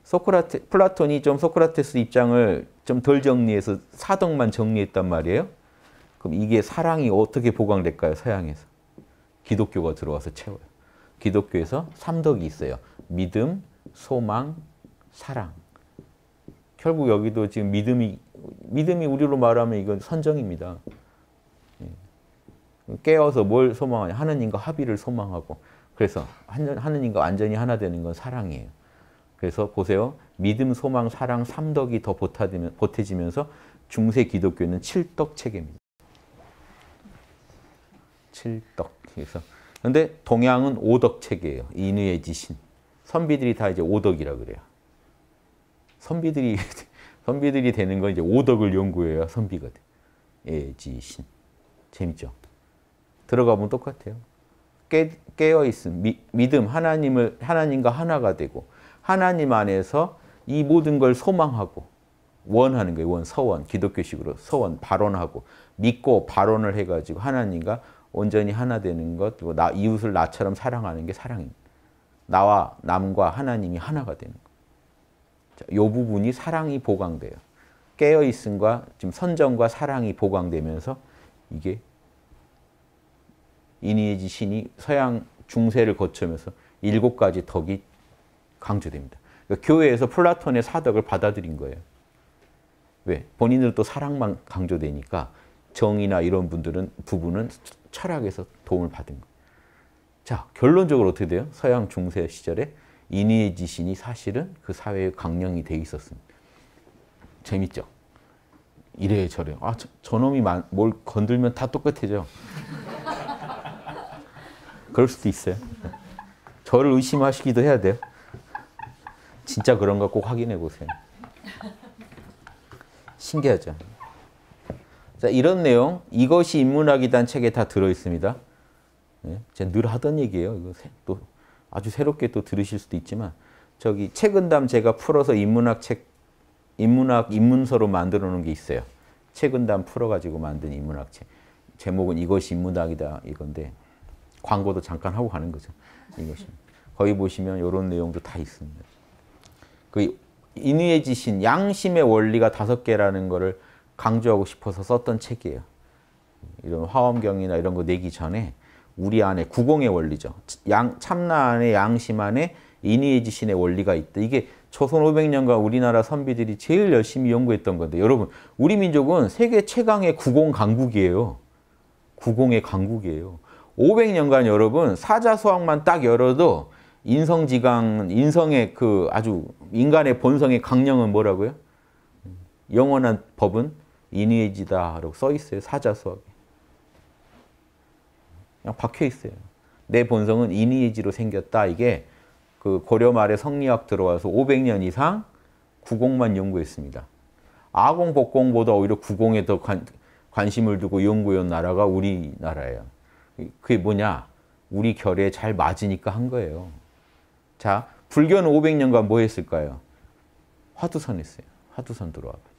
소크라테, 플라톤이 좀 소크라테스 입장을 좀 덜 정리해서 사덕만 정리했단 말이에요. 그럼 이게 사랑이 어떻게 보강될까요? 서양에서. 기독교가 들어와서 채워요. 기독교에서 삼덕이 있어요. 믿음, 소망, 사랑. 결국 여기도 지금 믿음이 믿음이 우리로 말하면 이건 선정입니다. 예. 깨어서 뭘 소망하냐? 하느님과 합의를 소망하고 그래서 하느님과 완전히 하나 되는 건 사랑이에요. 그래서 보세요. 믿음, 소망, 사랑, 삼덕이 더 보태지면서 중세 기독교는 칠덕 체계입니다. 칠덕. 그래서 근데 동양은 오덕책이에요. 인의의 지신. 선비들이 다 이제 오덕이라 그래요. 선비들이 선비들이 되는 건 이제 오덕을 연구해야 선비가 돼. 예지신. 재밌죠? 들어가 면 똑같아요. 깨, 깨어 있음, 미, 믿음, 하나님을 하나님과 하나가 되고 하나님 안에서 이 모든 걸 소망하고 원하는 거예요. 원, 서원, 기독교식으로 서원, 발언하고 믿고 발언을 해가지고 하나님과 온전히 하나 되는 것, 그리고 나, 이웃을 나처럼 사랑하는 게 사랑입니다. 나와 남과 하나님이 하나가 되는 것. 이 부분이 사랑이 보강돼요. 깨어있음과 지금 선정과 사랑이 보강되면서 이게 이니에지 신이 서양 중세를 거치면서 일곱 가지 덕이 강조됩니다. 그러니까 교회에서 플라톤의 사덕을 받아들인 거예요. 왜? 본인들도 사랑만 강조되니까 정이나 이런 분들은 부분은 철학에서 도움을 받은 거예요. 자, 결론적으로 어떻게 돼요? 서양 중세 시절에 인의 지신이 사실은 그 사회의 강령이 돼 있었습니다. 재밌죠? 이래 저래. 아, 저, 놈이뭘 건들면 다 똑같아져. 그럴 수도 있어요. 저를 의심하시기도 해야 돼요. 진짜 그런가 꼭 확인해 보세요. 신기하죠? 자, 이런 내용 이것이 인문학이란 책에 다 들어 있습니다. 예, 제가 늘 하던 얘기예요. 이거 새, 또 아주 새롭게 또 들으실 수도 있지만 저기 책은담 제가 풀어서 인문학 책 인문학 인문서로 만들어 놓은 게 있어요. 책은담 풀어 가지고 만든 인문학 책. 제목은 이것이 인문학이다 이건데 광고도 잠깐 하고 가는 거죠. 이것이. 거기 보시면 이런 내용도 다 있습니다. 그 인위의 지신, 양심의 원리가 다섯 개라는 거를 강조하고 싶어서 썼던 책이에요. 이런 화엄경이나 이런 거 내기 전에 우리 안에 구공의 원리죠. 양, 참나 안에 양심 안에 인의지신의 원리가 있다. 이게 조선 500년간 우리나라 선비들이 제일 열심히 연구했던 건데 여러분 우리 민족은 세계 최강의 구공 강국이에요. 구공의 강국이에요. 500년간 여러분 사자수학만 딱 열어도 인성지강, 인성의 그 아주 인간의 본성의 강령은 뭐라고요? 영원한 법은 리니에지다 라고 써 있어요. 사자수학에. 그냥 박혀 있어요. 내 본성은 리니에지로 생겼다. 이게 그 고려 말에 성리학 들어와서 500년 이상 구공만 연구했습니다. 아공, 복공보다 오히려 구공에 더 관, 관심을 두고 연구해온 나라가 우리나라예요. 그게 뭐냐? 우리 결에 잘 맞으니까 한 거예요. 자, 불교는 500년간 뭐 했을까요? 화두선 했어요. 화두선 들어와봐.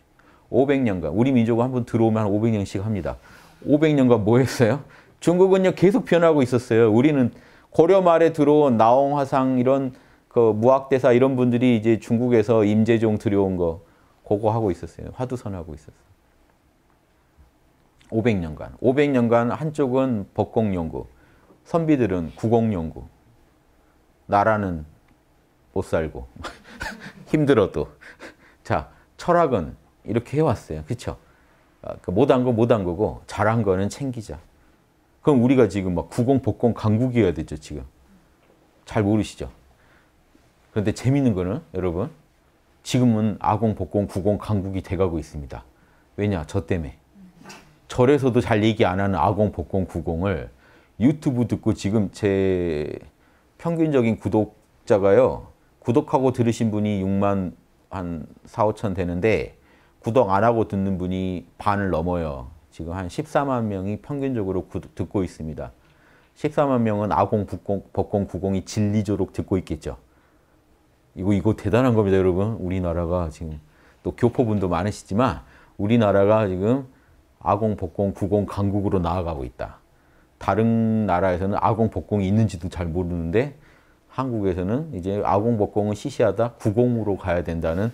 500년간 우리 민족은 한 번 들어오면 한 500년씩 합니다. 500년간 뭐 했어요? 중국은요 계속 변하고 있었어요. 우리는 고려 말에 들어온 나홍화상 이런 그 무학대사 이런 분들이 이제 중국에서 임재종 들여온 거 그거 하고 있었어요. 화두선 하고 있었어요. 500년간. 500년간 한쪽은 법공 연구, 선비들은 구공 연구, 나라는 못 살고 힘들어도 자 철학은 이렇게 해왔어요. 그렇죠? 못한 거 못한 거고 잘한 거는 챙기자. 그럼 우리가 지금 막 구공, 복공, 강국이어야 되죠, 지금. 잘 모르시죠? 그런데 재밌는 거는 여러분 지금은 아공, 복공, 구공, 강국이 돼가고 있습니다. 왜냐? 저 때문에. 절에서도 잘 얘기 안 하는 아공, 복공, 구공을 유튜브 듣고 지금 제 평균적인 구독자가요. 구독하고 들으신 분이 6만 한 4, 5천 되는데 구독 안 하고 듣는 분이 반을 넘어요. 지금 한 14만 명이 평균적으로 구, 듣고 있습니다. 14만 명은 아공, 북공, 법공, 구공이 진리조록 듣고 있겠죠. 이거 이거 대단한 겁니다, 여러분. 우리나라가 지금 또 교포분도 많으시지만 우리나라가 지금 아공, 법공, 구공 강국으로 나아가고 있다. 다른 나라에서는 아공, 법공이 있는지도 잘 모르는데 한국에서는 이제 아공, 법공은 시시하다 구공으로 가야 된다는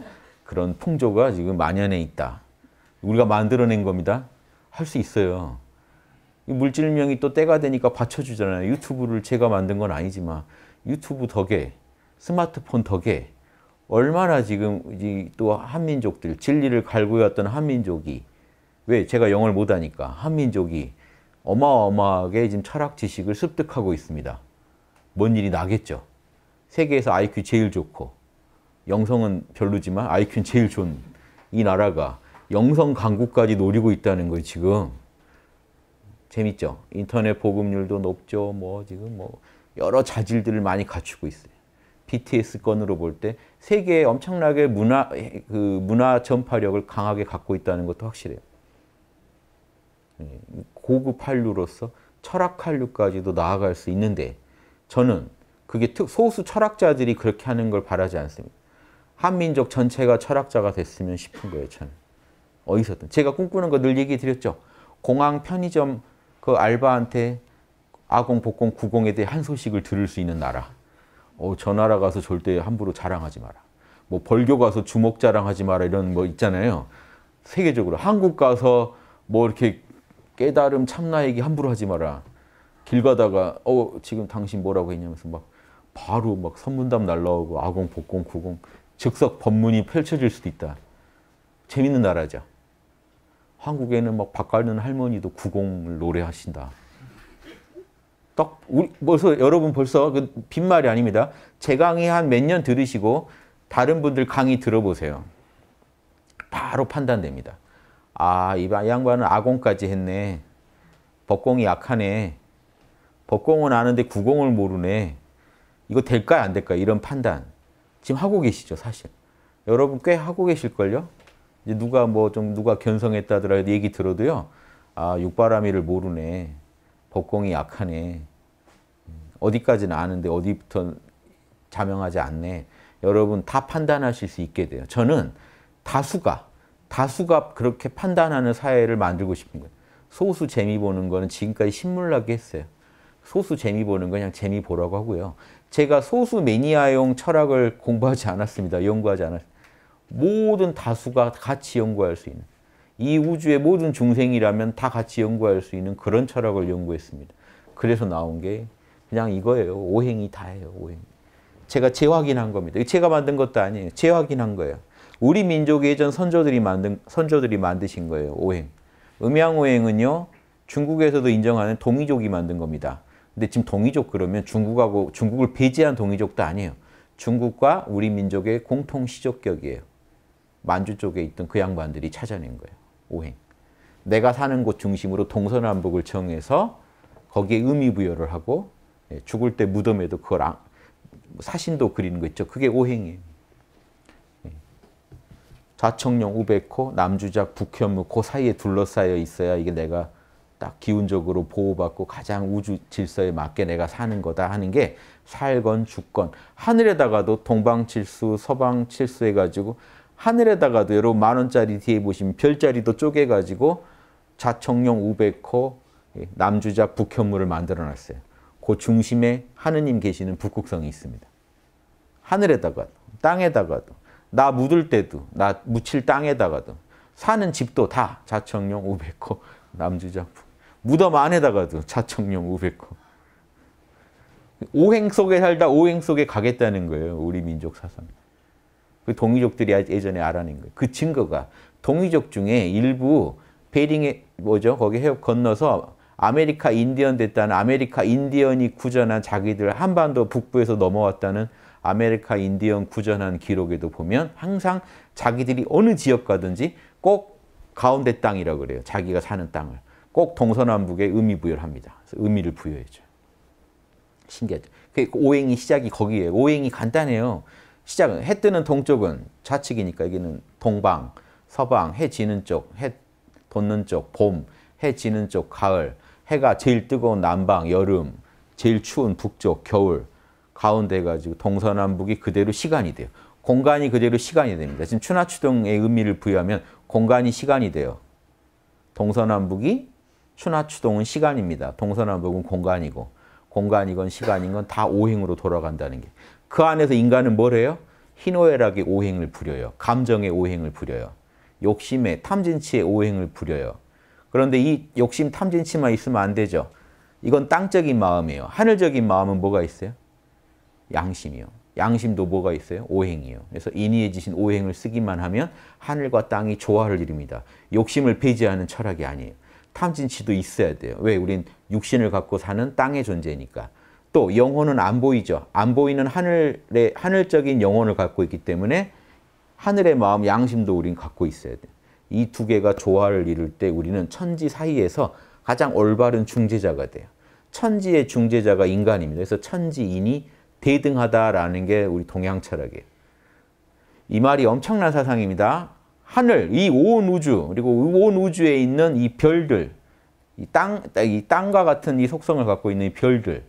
그런 풍조가 지금 만연해 있다. 우리가 만들어낸 겁니다. 할 수 있어요. 이 물질명이 또 때가 되니까 받쳐주잖아요. 유튜브를 제가 만든 건 아니지만 유튜브 덕에 스마트폰 덕에 얼마나 지금 또 한민족들 진리를 갈구해왔던 한민족이 왜 제가 영어를 못하니까 한민족이 어마어마하게 지금 철학 지식을 습득하고 있습니다. 뭔 일이 나겠죠. 세계에서 IQ 제일 좋고 영성은 별로지만 IQ는 제일 좋은 이 나라가 영성 강국까지 노리고 있다는 거예요, 지금. 재밌죠? 인터넷 보급률도 높죠. 뭐 지금 뭐 여러 자질들을 많이 갖추고 있어요. BTS 건으로 볼 때 세계에 엄청나게 문화 그 문화 전파력을 강하게 갖고 있다는 것도 확실해요. 예, 고급 한류로서 철학 한류까지도 나아갈 수 있는데 저는 그게 특 소수 철학자들이 그렇게 하는 걸 바라지 않습니다. 한민족 전체가 철학자가 됐으면 싶은 거예요, 저는. 어디서든. 제가 꿈꾸는 거 늘 얘기 드렸죠. 공항 편의점 그 알바한테 아공, 복공, 구공에 대해 한 소식을 들을 수 있는 나라. 어, 저 나라 가서 절대 함부로 자랑하지 마라. 뭐 벌교 가서 주먹 자랑하지 마라 이런 뭐 있잖아요. 세계적으로. 한국 가서 뭐 이렇게 깨달음 참나 얘기 함부로 하지 마라. 길 가다가 어 지금 당신 뭐라고 했냐면서 막 바로 막 선문답 날라오고 아공, 복공, 구공 즉석 법문이 펼쳐질 수도 있다. 재밌는 나라죠. 한국에는 막밥갈는 할머니도 구공을 노래하신다. 딱 우리 벌써 여러분 벌써 그 빈말이 아닙니다. 제 강의 한 몇 년 들으시고 다른 분들 강의 들어보세요. 바로 판단됩니다. 아, 이 양반은 아공까지 했네. 법공이 약하네. 법공은 아는데 구공을 모르네. 이거 될까 안 될까 이런 판단. 지금 하고 계시죠, 사실. 여러분 꽤 하고 계실걸요? 이제 누가 뭐 좀 누가 견성했다더라 얘기 들어도요. 아, 육바람이를 모르네. 법공이 약하네. 음, 어디까지는 아는데 어디부터 자명하지 않네. 여러분 다 판단하실 수 있게 돼요. 저는 다수가 다수가 그렇게 판단하는 사회를 만들고 싶은 거예요. 소수 재미 보는 거는 지금까지 신물나게 했어요. 소수 재미 보는 건 그냥 재미 보라고 하고요. 제가 소수 매니아용 철학을 공부하지 않았습니다. 연구하지 않았 습니다 모든 다수가 같이 연구할 수 있는 이 우주의 모든 중생이라면 다 같이 연구할 수 있는 그런 철학을 연구했습니다. 그래서 나온 게 그냥 이거예요. 오행이 다예요. 오행. 제가 재확인한 겁니다. 제가 만든 것도 아니에요. 재확인한 거예요. 우리 민족 예전 선조들이 만든 선조들이 만드신 거예요. 오행. 음양오행은요. 중국에서도 인정하는 동이족이 만든 겁니다. 근데 지금 동이족 그러면 중국하고 중국을 배제한 동이족도 아니에요. 중국과 우리 민족의 공통 시족격이에요. 만주 쪽에 있던 그 양반들이 찾아낸 거예요. 오행. 내가 사는 곳 중심으로 동서남북을 정해서 거기에 의미 부여를 하고 예, 죽을 때 무덤에도 그걸 사신도 그리는 거 있죠. 그게 오행이에요. 예. 좌청룡 우백호 남주작 북현무 그 사이에 둘러싸여 있어야 이게 내가 딱 기운적으로 보호받고 가장 우주 질서에 맞게 내가 사는 거다 하는 게 살건 죽건 하늘에다가도 동방칠수 서방칠수 해가지고 하늘에다가도 여러분 만 원짜리 뒤에 보시면 별자리도 쪼개가지고 자청룡 500호 예, 남주자 북현물을 만들어놨어요. 그 중심에 하느님 계시는 북극성이 있습니다. 하늘에다가도 땅에다가도 나 묻을 때도 나 묻힐 땅에다가도 사는 집도 다 자청룡 500호 남주자 북 무덤 안에다가도 자청용우백호 오행 속에 살다 오행 속에 가겠다는 거예요. 우리 민족 사상. 그 동이족들이 예전에 알아낸 거예요. 그 증거가 동이족 중에 일부 베링에 뭐죠? 거기 해협 건너서 아메리카 인디언 됐다는 아메리카 인디언이 구전한 자기들 한반도 북부에서 넘어왔다는 아메리카 인디언 구전한 기록에도 보면 항상 자기들이 어느 지역 가든지 꼭 가운데 땅이라고 그래요. 자기가 사는 땅을. 꼭 동서남북에 의미 부여합니다. 의미를 부여해줘요. 신기하죠. 그 오행이 시작이 거기에요. 오행이 간단해요. 시작은 해 뜨는 동쪽은 좌측이니까 여기는 동방, 서방, 해 지는 쪽, 해 돋는 쪽, 봄, 해 지는 쪽, 가을, 해가 제일 뜨거운 남방, 여름, 제일 추운 북쪽, 겨울, 가운데 가지고 동서남북이 그대로 시간이 돼요. 공간이 그대로 시간이 됩니다. 지금 추나추동의 의미를 부여하면 공간이 시간이 돼요. 동서남북이 추나 추동은 시간입니다. 동서남북은 공간이고 공간이건 시간이건 다 오행으로 돌아간다는 게. 그 안에서 인간은 뭘 해요? 희노애락의 오행을 부려요. 감정의 오행을 부려요. 욕심의 탐진치의 오행을 부려요. 그런데 이 욕심 탐진치만 있으면 안 되죠. 이건 땅적인 마음이에요. 하늘적인 마음은 뭐가 있어요? 양심이요. 양심도 뭐가 있어요? 오행이요. 그래서 인위에 지신 오행을 쓰기만 하면 하늘과 땅이 조화를 이룹니다. 욕심을 폐지하는 철학이 아니에요. 탐진치도 있어야 돼요. 왜? 우린 육신을 갖고 사는 땅의 존재니까. 또 영혼은 안 보이죠. 안 보이는 하늘의 하늘적인 영혼을 갖고 있기 때문에 하늘의 마음, 양심도 우린 갖고 있어야 돼. 이 두 개가 조화를 이룰 때 우리는 천지 사이에서 가장 올바른 중재자가 돼요. 천지의 중재자가 인간입니다. 그래서 천지인이 대등하다라는 게 우리 동양 철학이에요. 이 말이 엄청난 사상입니다. 하늘, 이 온 우주, 그리고 온 우주에 있는 이 별들, 이 땅, 이 땅과 같은 이 속성을 갖고 있는 이 별들,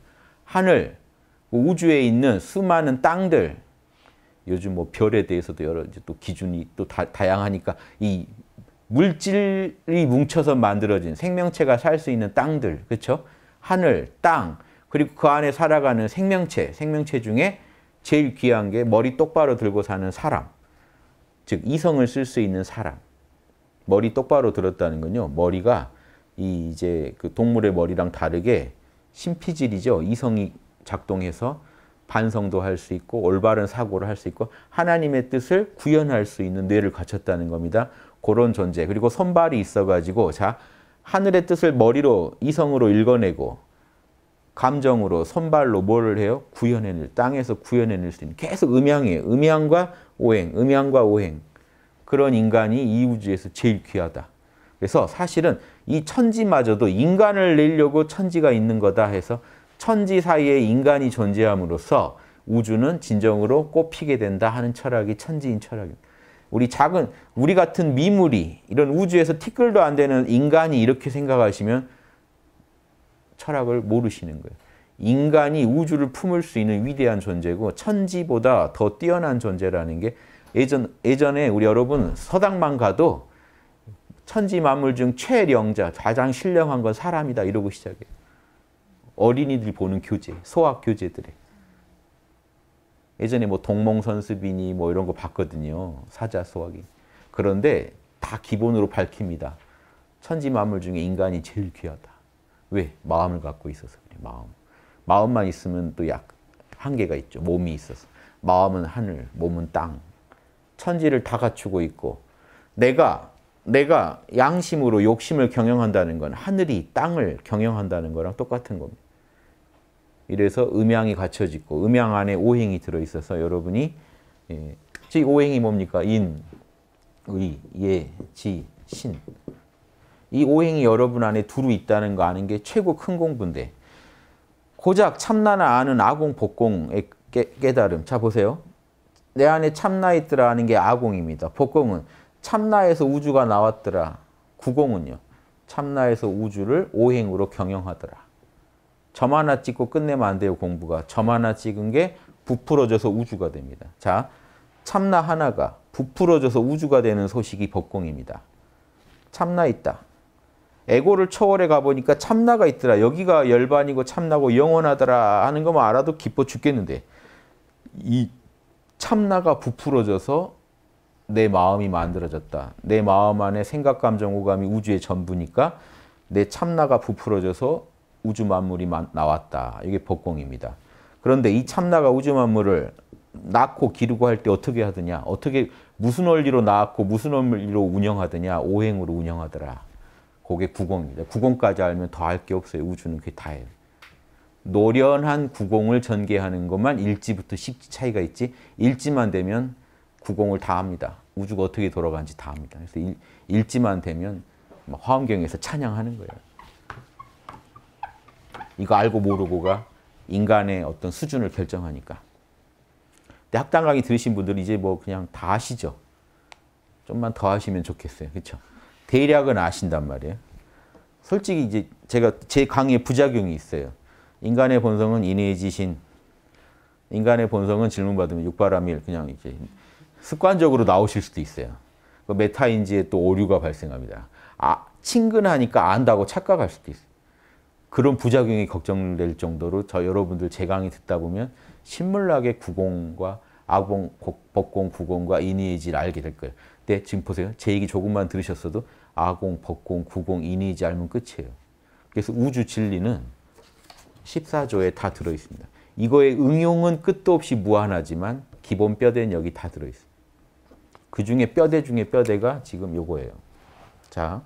하늘, 뭐 우주에 있는 수많은 땅들, 요즘 뭐 별에 대해서도 여러 이제 또 기준이 또 다, 다양하니까 이 물질이 뭉쳐서 만들어진 생명체가 살 수 있는 땅들, 그렇죠? 하늘, 땅, 그리고 그 안에 살아가는 생명체, 생명체 중에 제일 귀한 게 머리 똑바로 들고 사는 사람. 즉 이성을 쓸 수 있는 사람. 머리 똑바로 들었다는 건요. 머리가 이 이제 그 동물의 머리랑 다르게 심피질이죠. 이성이 작동해서 반성도 할 수 있고 올바른 사고를 할 수 있고 하나님의 뜻을 구현할 수 있는 뇌를 갖췄다는 겁니다. 그런 존재. 그리고 손발이 있어가지고 자 하늘의 뜻을 머리로 이성으로 읽어내고 감정으로 손발로 뭐를 해요? 구현해낼 땅에서 구현해낼 수 있는 계속 음향이에요. 음향과 오행, 음양과 오행 그런 인간이 이 우주에서 제일 귀하다. 그래서 사실은 이 천지마저도 인간을 내려고 천지가 있는 거다 해서 천지 사이에 인간이 존재함으로써 우주는 진정으로 꽃피게 된다 하는 철학이 천지인 철학입니다. 우리 작은 우리 같은 미물이 이런 우주에서 티끌도 안 되는 인간이 이렇게 생각하시면 철학을 모르시는 거예요. 인간이 우주를 품을 수 있는 위대한 존재고 천지보다 더 뛰어난 존재라는 게 예전, 예전에 우리 여러분 서당만 가도 천지 만물 중 최령자, 가장 신령한 건 사람이다 이러고 시작해 어린이들이 보는 교재, 소학 교재들에. 예전에 뭐동몽선습이니뭐 이런 거 봤거든요. 사자 소학이. 그런데 다 기본으로 밝힙니다. 천지 만물 중에 인간이 제일 귀하다. 왜? 마음을 갖고 있어서 그래, 마음. 마음만 있으면 또 약, 한계가 있죠. 몸이 있어서. 마음은 하늘, 몸은 땅. 천지를 다 갖추고 있고 내가 내가 양심으로 욕심을 경영한다는 건 하늘이 땅을 경영한다는 거랑 똑같은 겁니다. 이래서 음양이 갖춰지고 음양 안에 오행이 들어있어서 여러분이 예, 즉 오행이 뭡니까? 인, 의, 예, 지, 신. 이 오행이 여러분 안에 두루 있다는 거 아는 게 최고 큰 공부인데 고작 참나나 아는 아공 복공의 깨, 달음자 보세요. 내 안에 참나 있더라 는게 아공입니다. 복공은 참나에서 우주가 나왔더라. 구공은요. 참나에서 우주를 오행으로 경영하더라. 점 하나 찍고 끝내면 안 돼요, 공부가. 점 하나 찍은 게 부풀어져서 우주가 됩니다. 자, 참나 하나가 부풀어져서 우주가 되는 소식이 법공입니다. 참나 있다. 에고를 초월해 가보니까 참나가 있더라. 여기가 열반이고 참나고 영원하더라 하는 것만 알아도 기뻐 죽겠는데 이 참나가 부풀어져서 내 마음이 만들어졌다. 내 마음 안에 생각, 감정, 오감이 우주의 전부니까 내 참나가 부풀어져서 우주 만물이 나왔다. 이게 법공입니다. 그런데 이 참나가 우주 만물을 낳고 기르고 할 때 어떻게 하느냐? 어떻게 무슨 원리로 낳았고 무슨 원리로 운영하느냐? 오행으로 운영하더라. 그게 구공입니다. 구공까지 알면 더할게 없어요. 우주는 그게 다예요. 노련한 구공을 전개하는 것만 일지부터 십지 차이가 있지 일지만 되면 구공을 다 합니다. 우주가 어떻게 돌아가는지 다 합니다. 그래서 일, 일지만 되면 뭐 화엄경에서 찬양하는 거예요. 이거 알고 모르고가 인간의 어떤 수준을 결정하니까. 근데 학당 강의 들으신 분들 이제 뭐 그냥 다 아시죠? 좀만 더 하시면 좋겠어요. 그렇죠? 대략은 아신단 말이에요. 솔직히 이제 제가 제 강의에 부작용이 있어요. 인간의 본성은 인의 지신, 인간의 본성은 질문받으면 육바람일 그냥 이제 습관적으로 나오실 수도 있어요. 그 메타인지에 또 오류가 발생합니다. 아, 친근하니까 안다고 착각할 수도 있어요. 그런 부작용이 걱정될 정도로 저 여러분들 제 강의 듣다 보면 신물나게 구공과 아봉, 복공, 구공과 인의의지 알게 될 거예요. 근데 지금 보세요. 제 얘기 조금만 들으셨어도 아공, 법공, 구공, 인이지 알면 끝이에요. 그래서 우주 진리는 14조에 다 들어있습니다. 이거의 응용은 끝도 없이 무한하지만 기본 뼈대는 여기 다 들어있어요. 그 중에 뼈대 중에 뼈대가 지금 요거예요. 자,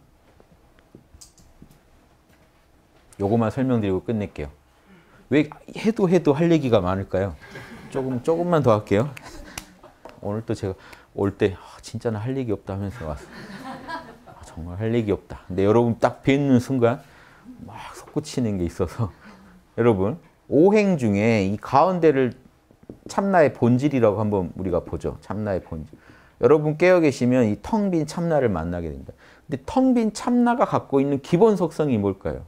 요거만 설명드리고 끝낼게요. 왜 해도 해도 할 얘기가 많을까요? 조금, 조금만 더 할게요. 오늘 또 제가 올때 아, 진짜 나 할 얘기 없다 면서 왔어요. 정말 할 얘기 없다. 근데 여러분 딱 뵙는 순간 막 솟구치는 게 있어서 여러분 오행 중에 이 가운데를 참나의 본질이라고 한번 우리가 보죠. 참나의 본질. 여러분 깨어 계시면 이텅빈 참나를 만나게 됩니다. 근데 텅빈 참나가 갖고 있는 기본 속성이 뭘까요?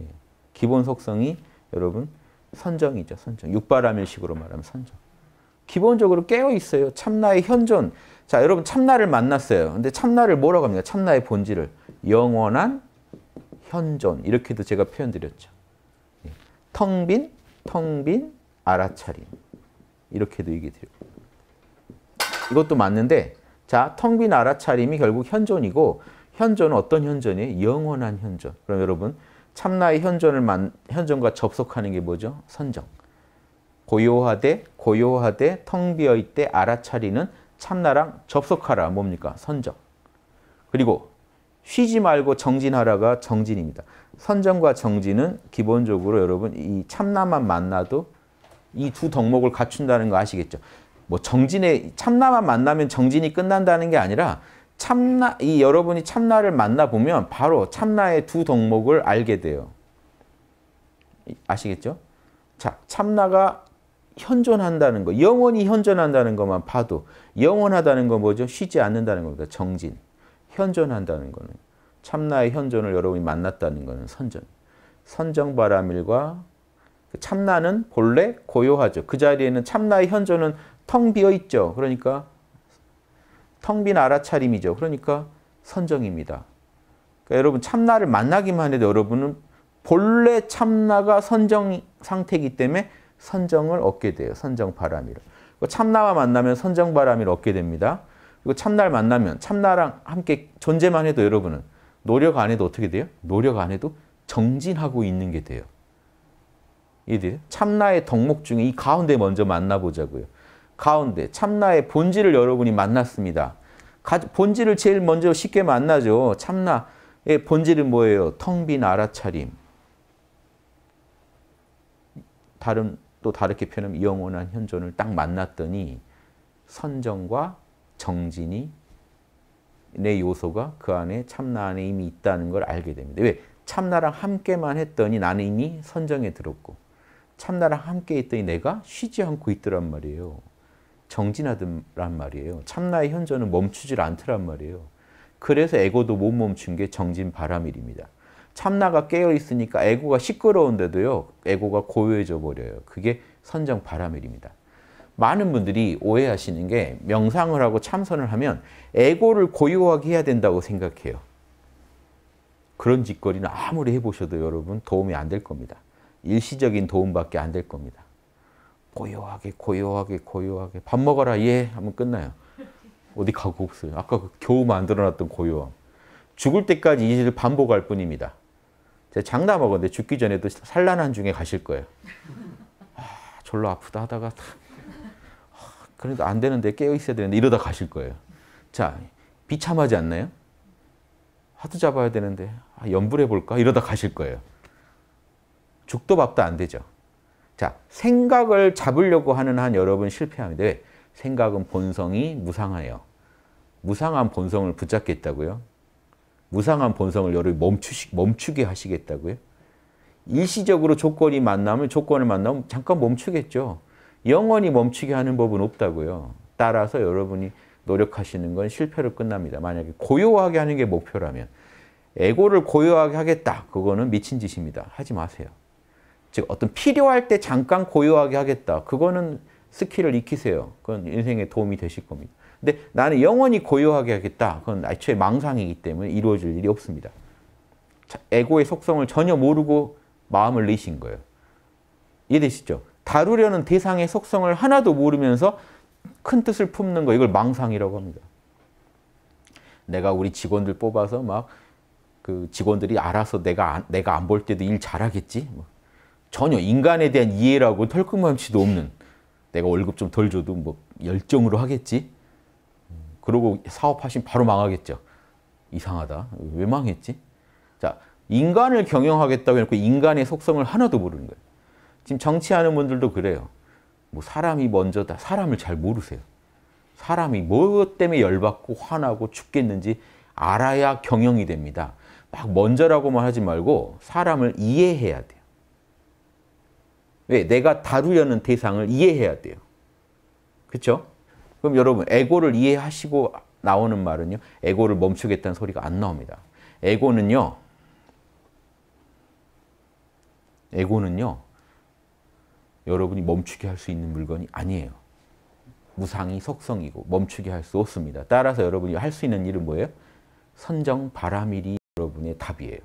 예. 기본 속성이 여러분 선정이죠. 선정. 육바라밀식으로 말하면 선정. 기본적으로 깨어 있어요. 참나의 현존. 자, 여러분 참나를 만났어요. 근데 참나를 뭐라고 합니까? 참나의 본질을 영원한 현존 이렇게도 제가 표현드렸죠. 예. 텅빈, 텅빈, 알아차림 이렇게도 얘기 드려요. 이것도 맞는데 자, 텅빈 알아차림이 결국 현존이고 현존은 어떤 현존이에요? 영원한 현존. 그럼 여러분 참나의 현존을 만, 현존과 접속하는 게 뭐죠? 선정. 고요하되 고요하되 텅 비어 있되 알아차리는 참나랑 접속하라 뭡니까? 선정. 그리고 쉬지 말고 정진하라가 정진입니다. 선정과 정진은 기본적으로 여러분 이 참나만 만나도 이 두 덕목을 갖춘다는 거 아시겠죠? 뭐 정진에 참나만 만나면 정진이 끝난다는 게 아니라 참나 이 여러분이 참나를 만나 보면 바로 참나의 두 덕목을 알게 돼요. 아시겠죠? 자, 참나가 현존한다는 거, 영원히 현존한다는 것만 봐도 영원하다는 건 뭐죠? 쉬지 않는다는 겁니다. 정진. 현존한다는 거는. 참나의 현존을 여러분이 만났다는 거는 선전. 선정바람일과 그 참나는 본래 고요하죠. 그 자리에는 참나의 현존은 텅 비어 있죠. 그러니까 텅 빈 알아차림이죠. 그러니까 선정입니다. 그러니까 여러분 참나를 만나기만 해도 여러분은 본래 참나가 선정 상태이기 때문에 선정을 얻게 돼요. 선정 바람이라. 참나와 만나면 선정바람을 얻게 됩니다. 그리고 참나를 만나면 참나랑 함께 존재만 해도 여러분은 노력 안 해도 어떻게 돼요? 노력 안 해도 정진하고 있는 게 돼요. 이들 참나의 덕목 중에 이 가운데 먼저 만나보자고요. 가운데 참나의 본질을 여러분이 만났습니다. 가, 본질을 제일 먼저 쉽게 만나죠. 참나의 본질은 뭐예요? 텅빈 알아차림. 다른 또 다르게 표현하면 영원한 현존을 딱 만났더니 선정과 정진이 내 요소가 그 안에 참나 안에 이미 있다는 걸 알게 됩니다. 왜? 참나랑 함께만 했더니 나는 이미 선정에 들었고 참나랑 함께 있더니 내가 쉬지 않고 있더란 말이에요. 정진하더란 말이에요. 참나의 현존은 멈추질 않더란 말이에요. 그래서 에고도 못 멈춘 게 정진 바람일입니다. 참나가 깨어 있으니까 에고가 시끄러운데도요. 에고가 고요해져 버려요. 그게 선정 바라밀입니다. 많은 분들이 오해하시는 게 명상을 하고 참선을 하면 에고를 고요하게 해야 된다고 생각해요. 그런 짓거리는 아무리 해보셔도 여러분 도움이 안 될 겁니다. 일시적인 도움밖에 안 될 겁니다. 고요하게 고요하게 고요하게 밥 먹어라 예 하면 끝나요. 어디 가고 없어요. 아까 그 겨우 만들어놨던 고요함. 죽을 때까지 이 일을 반복할 뿐입니다. 제가 장담하건데 죽기 전에도 산란한 중에 가실 거예요. 아, 졸라 아프다 하다가 아, 그래도 안 되는데 깨어 있어야 되는데 이러다 가실 거예요. 자, 비참하지 않나요? 하도 잡아야 되는데 아, 연불해 볼까? 이러다 가실 거예요. 죽도 밥도 안 되죠. 자, 생각을 잡으려고 하는 한 여러분 실패합니다. 왜? 생각은 본성이 무상하여. 무상한 본성을 붙잡겠다고요? 무상한 본성을 너를 멈추시, 멈추게 하시겠다고요? 일시적으로 조건이 만나면 조건을 만나면 잠깐 멈추겠죠. 영원히 멈추게 하는 법은 없다고요. 따라서 여러분이 노력하시는 건 실패로 끝납니다. 만약에 고요하게 하는 게 목표라면 에고를 고요하게 하겠다. 그거는 미친 짓입니다. 하지 마세요. 즉 어떤 필요할 때 잠깐 고요하게 하겠다. 그거는 스킬을 익히세요. 그건 인생에 도움이 되실 겁니다. 근데 나는 영원히 고요하게 하겠다. 그건 애초에 망상이기 때문에 이루어질 일이 없습니다. 에고의 속성을 전혀 모르고 마음을 내신 거예요. 이해되시죠? 다루려는 대상의 속성을 하나도 모르면서 큰 뜻을 품는 거 이걸 망상이라고 합니다. 내가 우리 직원들 뽑아서 막 그 직원들이 알아서 내가 내가 안 볼 때도 일 잘하겠지. 뭐. 전혀 인간에 대한 이해라고 털끝만치도 없는 내가 월급 좀 덜 줘도 뭐 열정으로 하겠지. 그러고 사업하신 바로 망하겠죠. 이상하다. 왜 망했지? 자, 인간을 경영하겠다고 해놓고 인간의 속성을 하나도 모르는 거예요. 지금 정치하는 분들도 그래요. 뭐 사람이 먼저다. 사람을 잘 모르세요. 사람이 뭐 때문에 열받고 화나고 죽겠는지 알아야 경영이 됩니다. 막 먼저라고만 하지 말고 사람을 이해해야 돼요. 왜? 내가 다루려는 대상을 이해해야 돼요. 그렇죠? 그럼 여러분 에고를 이해하시고 나오는 말은요. 에고를 멈추겠다는 소리가 안 나옵니다. 에고는요. 에고는요. 여러분이 멈추게 할 수 있는 물건이 아니에요. 무상이 속성이고 멈추게 할 수 없습니다. 따라서 여러분이 할 수 있는 일은 뭐예요? 선정 바람일이 여러분의 답이에요.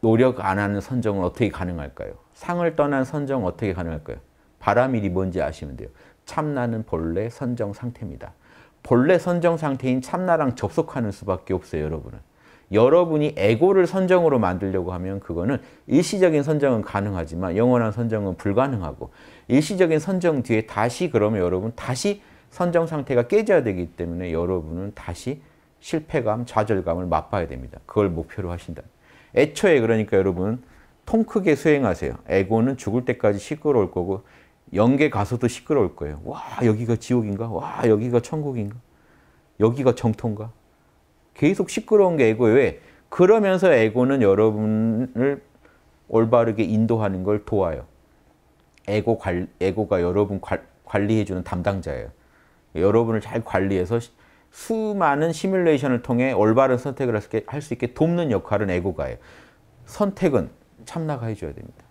노력 안 하는 선정은 어떻게 가능할까요? 상을 떠난 선정 어떻게 가능할까요? 바람일이 뭔지 아시면 돼요. 참나는 본래 선정 상태입니다. 본래 선정 상태인 참나랑 접속하는 수밖에 없어요, 여러분은. 여러분이 에고를 선정으로 만들려고 하면 그거는 일시적인 선정은 가능하지만 영원한 선정은 불가능하고 일시적인 선정 뒤에 다시 그러면 여러분 다시 선정 상태가 깨져야 되기 때문에 여러분은 다시 실패감, 좌절감을 맛봐야 됩니다. 그걸 목표로 하신다. 애초에 그러니까 여러분 통 크게 수행하세요. 에고는 죽을 때까지 시끄러울 거고 영계 가서도 시끄러울 거예요. 와 여기가 지옥인가? 와 여기가 천국인가? 여기가 정통가? 계속 시끄러운 게 에고예요. 왜? 그러면서 에고는 여러분을 올바르게 인도하는 걸 도와요. 에고 관, 에고가 여러분 관리해주는 담당자예요. 여러분을 잘 관리해서 수많은 시뮬레이션을 통해 올바른 선택을 할 수 있게 돕는 역할은 에고가 해요. 선택은 참나가 해줘야 됩니다.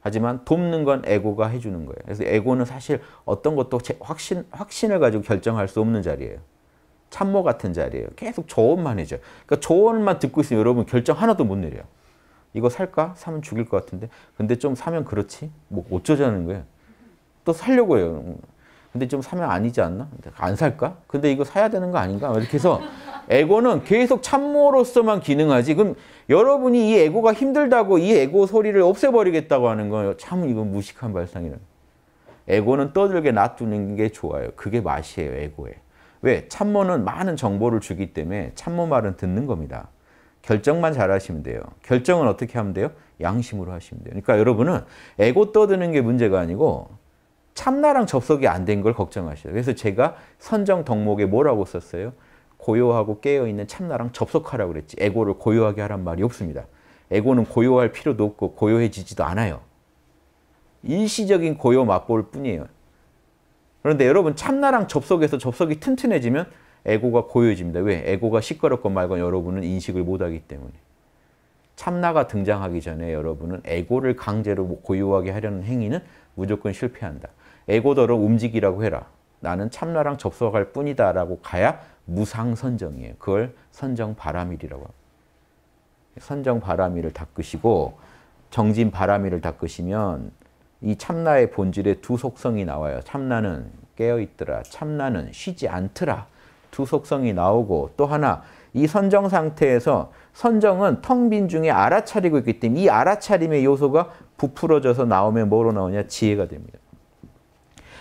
하지만 돕는 건 에고가 해주는 거예요. 그래서 에고는 사실 어떤 것도 확신, 확신을 가지고 결정할 수 없는 자리예요. 참모 같은 자리예요. 계속 조언만 해줘 그러니까 조언만 듣고 있으면 여러분 결정 하나도 못 내려요. 이거 살까? 사면 죽일 것 같은데. 근데 좀 사면 그렇지? 뭐 어쩌자는 거예요. 또 살려고 해요. 근데 좀 사면 아니지 않나? 안 살까? 근데 이거 사야 되는 거 아닌가? 이렇게 해서 에고는 계속 참모로서만 기능하지. 그럼 여러분이 이 에고가 힘들다고 이 에고 소리를 없애버리겠다고 하는 거예요. 참 이건 무식한 발상이라. 에고는 떠들게 놔두는 게 좋아요. 그게 맛이에요. 에고에. 왜? 참모는 많은 정보를 주기 때문에 참모 말은 듣는 겁니다. 결정만 잘 하시면 돼요. 결정은 어떻게 하면 돼요? 양심으로 하시면 돼요. 그러니까 여러분은 에고 떠드는 게 문제가 아니고 참나랑 접속이 안 된 걸 걱정하셔요. 그래서 제가 선정 덕목에 뭐라고 썼어요? 고요하고 깨어있는 참나랑 접속하라고 그랬지. 에고를 고요하게 하란 말이 없습니다. 에고는 고요할 필요도 없고 고요해지지도 않아요. 일시적인 고요 맛볼 뿐이에요. 그런데 여러분 참나랑 접속해서 접속이 튼튼해지면 에고가 고요해집니다. 왜? 에고가 시끄럽건 말건 여러분은 인식을 못하기 때문에. 참나가 등장하기 전에 여러분은 에고를 강제로 고요하게 하려는 행위는 무조건 실패한다. 에고더러 움직이라고 해라. 나는 참나랑 접속할 뿐이다 라고 가야 무상 선정이에요. 그걸 선정 바람일이라고 합니다. 선정 바람일을 닦으시고 정진 바람일을 닦으시면 이 참나의 본질에 두 속성이 나와요. 참나는 깨어있더라. 참나는 쉬지 않더라. 두 속성이 나오고 또 하나 이 선정 상태에서 선정은 텅 빈 중에 알아차리고 있기 때문에 이 알아차림의 요소가 부풀어져서 나오면 뭐로 나오냐? 지혜가 됩니다.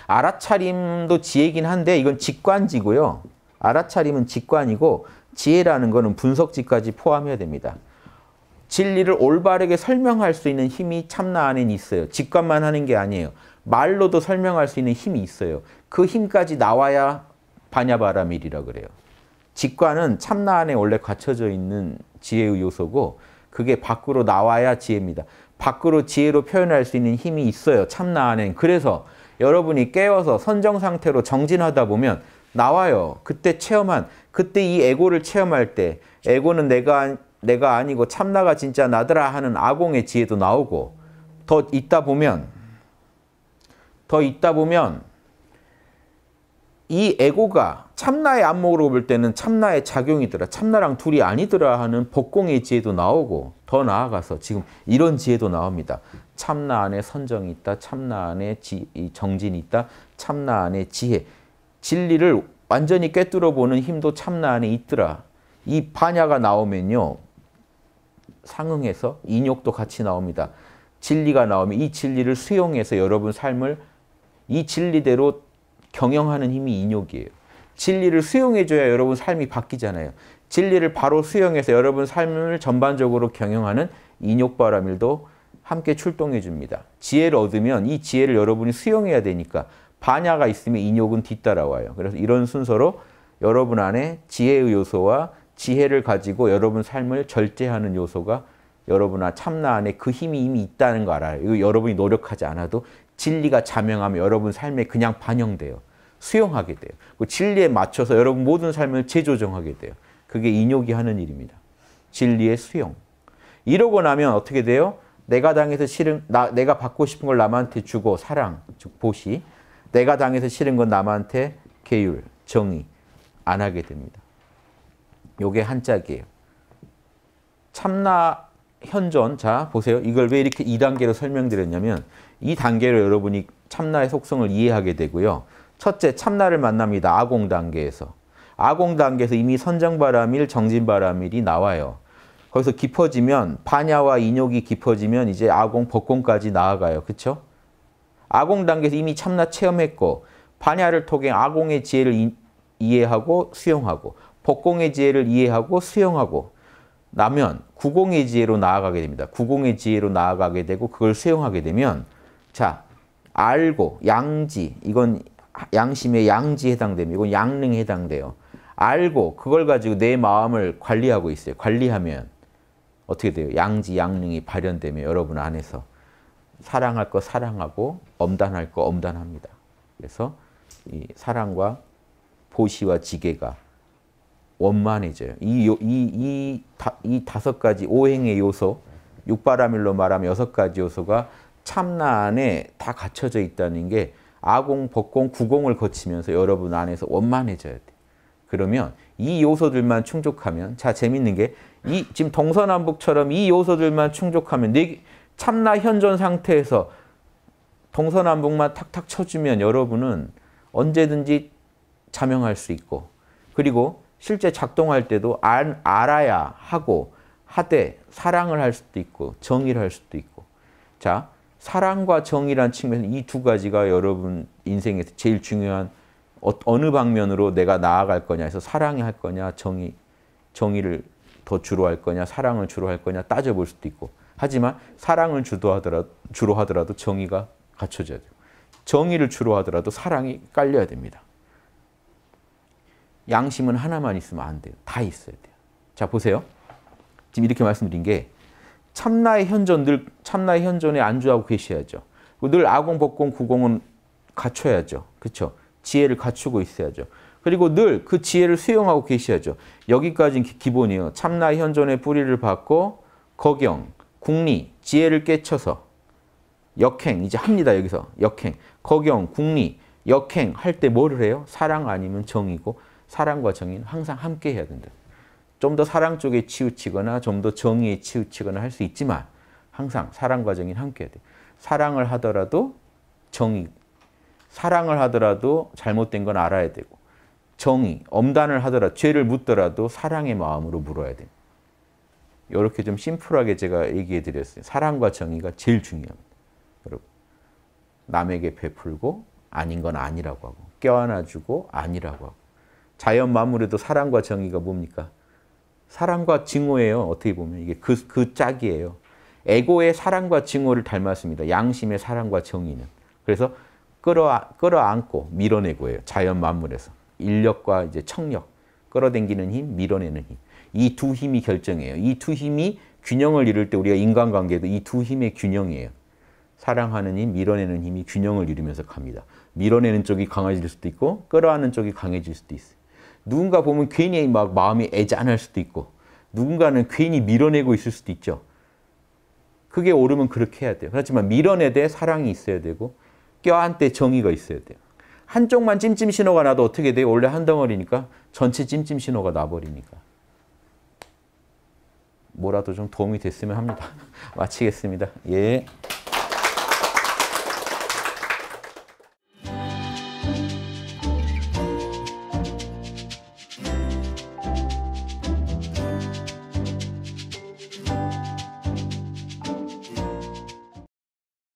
알아차림도 지혜긴 한데 이건 직관지고요. 알아차림은 직관이고 지혜라는 것은 분석지까지 포함해야 됩니다. 진리를 올바르게 설명할 수 있는 힘이 참나 안에 있어요. 직관만 하는 게 아니에요. 말로도 설명할 수 있는 힘이 있어요. 그 힘까지 나와야 반야바라밀이라 그래요. 직관은 참나 안에 원래 갖춰져 있는 지혜의 요소고 그게 밖으로 나와야 지혜입니다. 밖으로 지혜로 표현할 수 있는 힘이 있어요. 참나 안엔. 그래서 여러분이 깨워서 선정 상태로 정진하다 보면 나와요. 그때 체험한, 그때 이 에고를 체험할 때 에고는 내가, 내가 아니고 참나가 진짜 나더라 하는 아공의 지혜도 나오고 더 있다 보면 더 있다 보면 이 에고가 참나의 안목으로 볼 때는 참나의 작용이더라, 참나랑 둘이 아니더라 하는 복공의 지혜도 나오고 더 나아가서 지금 이런 지혜도 나옵니다. 참나 안에 선정이 있다, 참나 안에 지, 정진이 있다, 참나 안에 지혜. 진리를 완전히 꿰뚫어 보는 힘도 참나 안에 있더라. 이 반야가 나오면요. 상응해서 인욕도 같이 나옵니다. 진리가 나오면 이 진리를 수용해서 여러분 삶을 이 진리대로 경영하는 힘이 인욕이에요. 진리를 수용해줘야 여러분 삶이 바뀌잖아요. 진리를 바로 수용해서 여러분 삶을 전반적으로 경영하는 인욕바람일도 함께 출동해 줍니다. 지혜를 얻으면 이 지혜를 여러분이 수용해야 되니까 반야가 있으면 인욕은 뒤따라와요. 그래서 이런 순서로 여러분 안에 지혜의 요소와 지혜를 가지고 여러분 삶을 절제하는 요소가 여러분 아 참나 안에 그 힘이 이미 있다는 거 알아요. 이거 여러분이 노력하지 않아도 진리가 자명하면 여러분 삶에 그냥 반영돼요. 수용하게 돼요. 그 진리에 맞춰서 여러분 모든 삶을 재조정하게 돼요. 그게 인욕이 하는 일입니다. 진리의 수용. 이러고 나면 어떻게 돼요? 내가 당해서 싫은 나, 내가 받고 싶은 걸 남한테 주고 사랑, 즉 보시. 내가 당해서 싫은 건 남한테 계율, 정의 안 하게 됩니다. 요게 한짝이에요. 참나 현존, 자 보세요. 이걸 왜 이렇게 2단계로 설명드렸냐면 이 단계로 여러분이 참나의 속성을 이해하게 되고요. 첫째, 참나를 만납니다. 아공 단계에서. 아공 단계에서 이미 선장바람일, 정진바람일이 나와요. 거기서 깊어지면, 반야와 인욕이 깊어지면 이제 아공, 법공까지 나아가요. 그렇죠? 아공 단계에서 이미 참나 체험했고 반야를 통해 아공의 지혜를 이, 이해하고 수용하고 복공의 지혜를 이해하고 수용하고 나면 구공의 지혜로 나아가게 됩니다. 구공의 지혜로 나아가게 되고 그걸 수용하게 되면 자 알고 양지 이건 양심의 양지 해당됩니다. 이건 양능에 해당돼요. 알고 그걸 가지고 내 마음을 관리하고 있어요. 관리하면 어떻게 돼요? 양지 양능이 발현되면 여러분 안에서 사랑할 거 사랑하고 엄단할 거 엄단합니다. 그래서 이 사랑과 보시와 지계가 원만해져요. 이, 이, 이, 다, 이 다섯 가지 오행의 요소, 육바라밀로 말하면 여섯 가지 요소가 참나 안에 다 갖춰져 있다는 게 아공, 법공, 구공을 거치면서 여러분 안에서 원만해져야 돼. 그러면 이 요소들만 충족하면 자 재밌는 게 이 지금 동서남북처럼 이 요소들만 충족하면 네 참나 현존 상태에서 동서남북만 탁탁 쳐주면 여러분은 언제든지 자명할 수 있고 그리고 실제 작동할 때도 알, 알아야 하고 하되 사랑을 할 수도 있고 정의를 할 수도 있고 자 사랑과 정의란 측면에서 이 두 가지가 여러분 인생에서 제일 중요한 어, 느 방면으로 내가 나아갈 거냐 해서 사랑이 할 거냐 정의 정의를 더 주로 할 거냐 사랑을 주로 할 거냐 따져볼 수도 있고 하지만 사랑을 주도 하더라 도 주로 하더라도 정의가 갖춰져야 돼요. 정의를 주로 하더라도 사랑이 깔려야 됩니다. 양심은 하나만 있으면 안 돼요. 다 있어야 돼요. 자, 보세요. 지금 이렇게 말씀드린 게 참나의 현존 늘 참나의 현존에 안주하고 계셔야죠. 늘 아공 법공 구공은 갖춰야죠. 그렇죠? 지혜를 갖추고 있어야죠. 그리고 늘 그 지혜를 수용하고 계셔야죠. 여기까지는 기본이에요. 참나의 현존의 뿌리를 받고 거경, 국리, 지혜를 깨쳐서 역행, 이제 합니다. 여기서 역행, 거경, 국리, 역행 할 때 뭐를 해요? 사랑 아니면 정이고 사랑과 정의는 항상 함께 해야 된다. 좀 더 사랑 쪽에 치우치거나 좀 더 정의에 치우치거나 할 수 있지만 항상 사랑과 정의는 함께 해야 돼. 사랑을 하더라도 정의, 사랑을 하더라도 잘못된 건 알아야 되고 정의, 엄단을 하더라도 죄를 묻더라도 사랑의 마음으로 물어야 됩니다. 이렇게 좀 심플하게 제가 얘기해 드렸어요. 사랑과 정의가 제일 중요합니다. 여러분. 남에게 베풀고 아닌 건 아니라고 하고 껴안아주고 아니라고 하고 자연 만물에도 사랑과 정의가 뭡니까? 사랑과 증오예요. 어떻게 보면 이게 그, 그 짝이에요. 에고의 사랑과 증오를 닮았습니다. 양심의 사랑과 정의는. 그래서 끌어, 끌어안고 밀어내고예요. 자연 만물에서. 인력과 이제 청력, 끌어당기는 힘, 밀어내는 힘. 이두 힘이 결정해요. 이 두 힘이 균형을 이룰 때 우리가 인간관계도 이 두 힘의 균형이에요. 사랑하는 힘, 밀어내는 힘이 균형을 이루면서 갑니다. 밀어내는 쪽이 강해질 수도 있고 끌어안는 쪽이 강해질 수도 있어요. 누군가 보면 괜히 막 마음이 애잔할 수도 있고 누군가는 괜히 밀어내고 있을 수도 있죠. 그게 옳으면 그렇게 해야 돼요. 그렇지만 밀어내되 사랑이 있어야 되고 껴안때 정의가 있어야 돼요. 한쪽만 찜찜 신호가 나도 어떻게 돼요? 원래 한 덩어리니까 전체 찜찜 신호가 나버리니까. 뭐라도 좀 도움이 됐으면 합니다. 마치겠습니다. 예.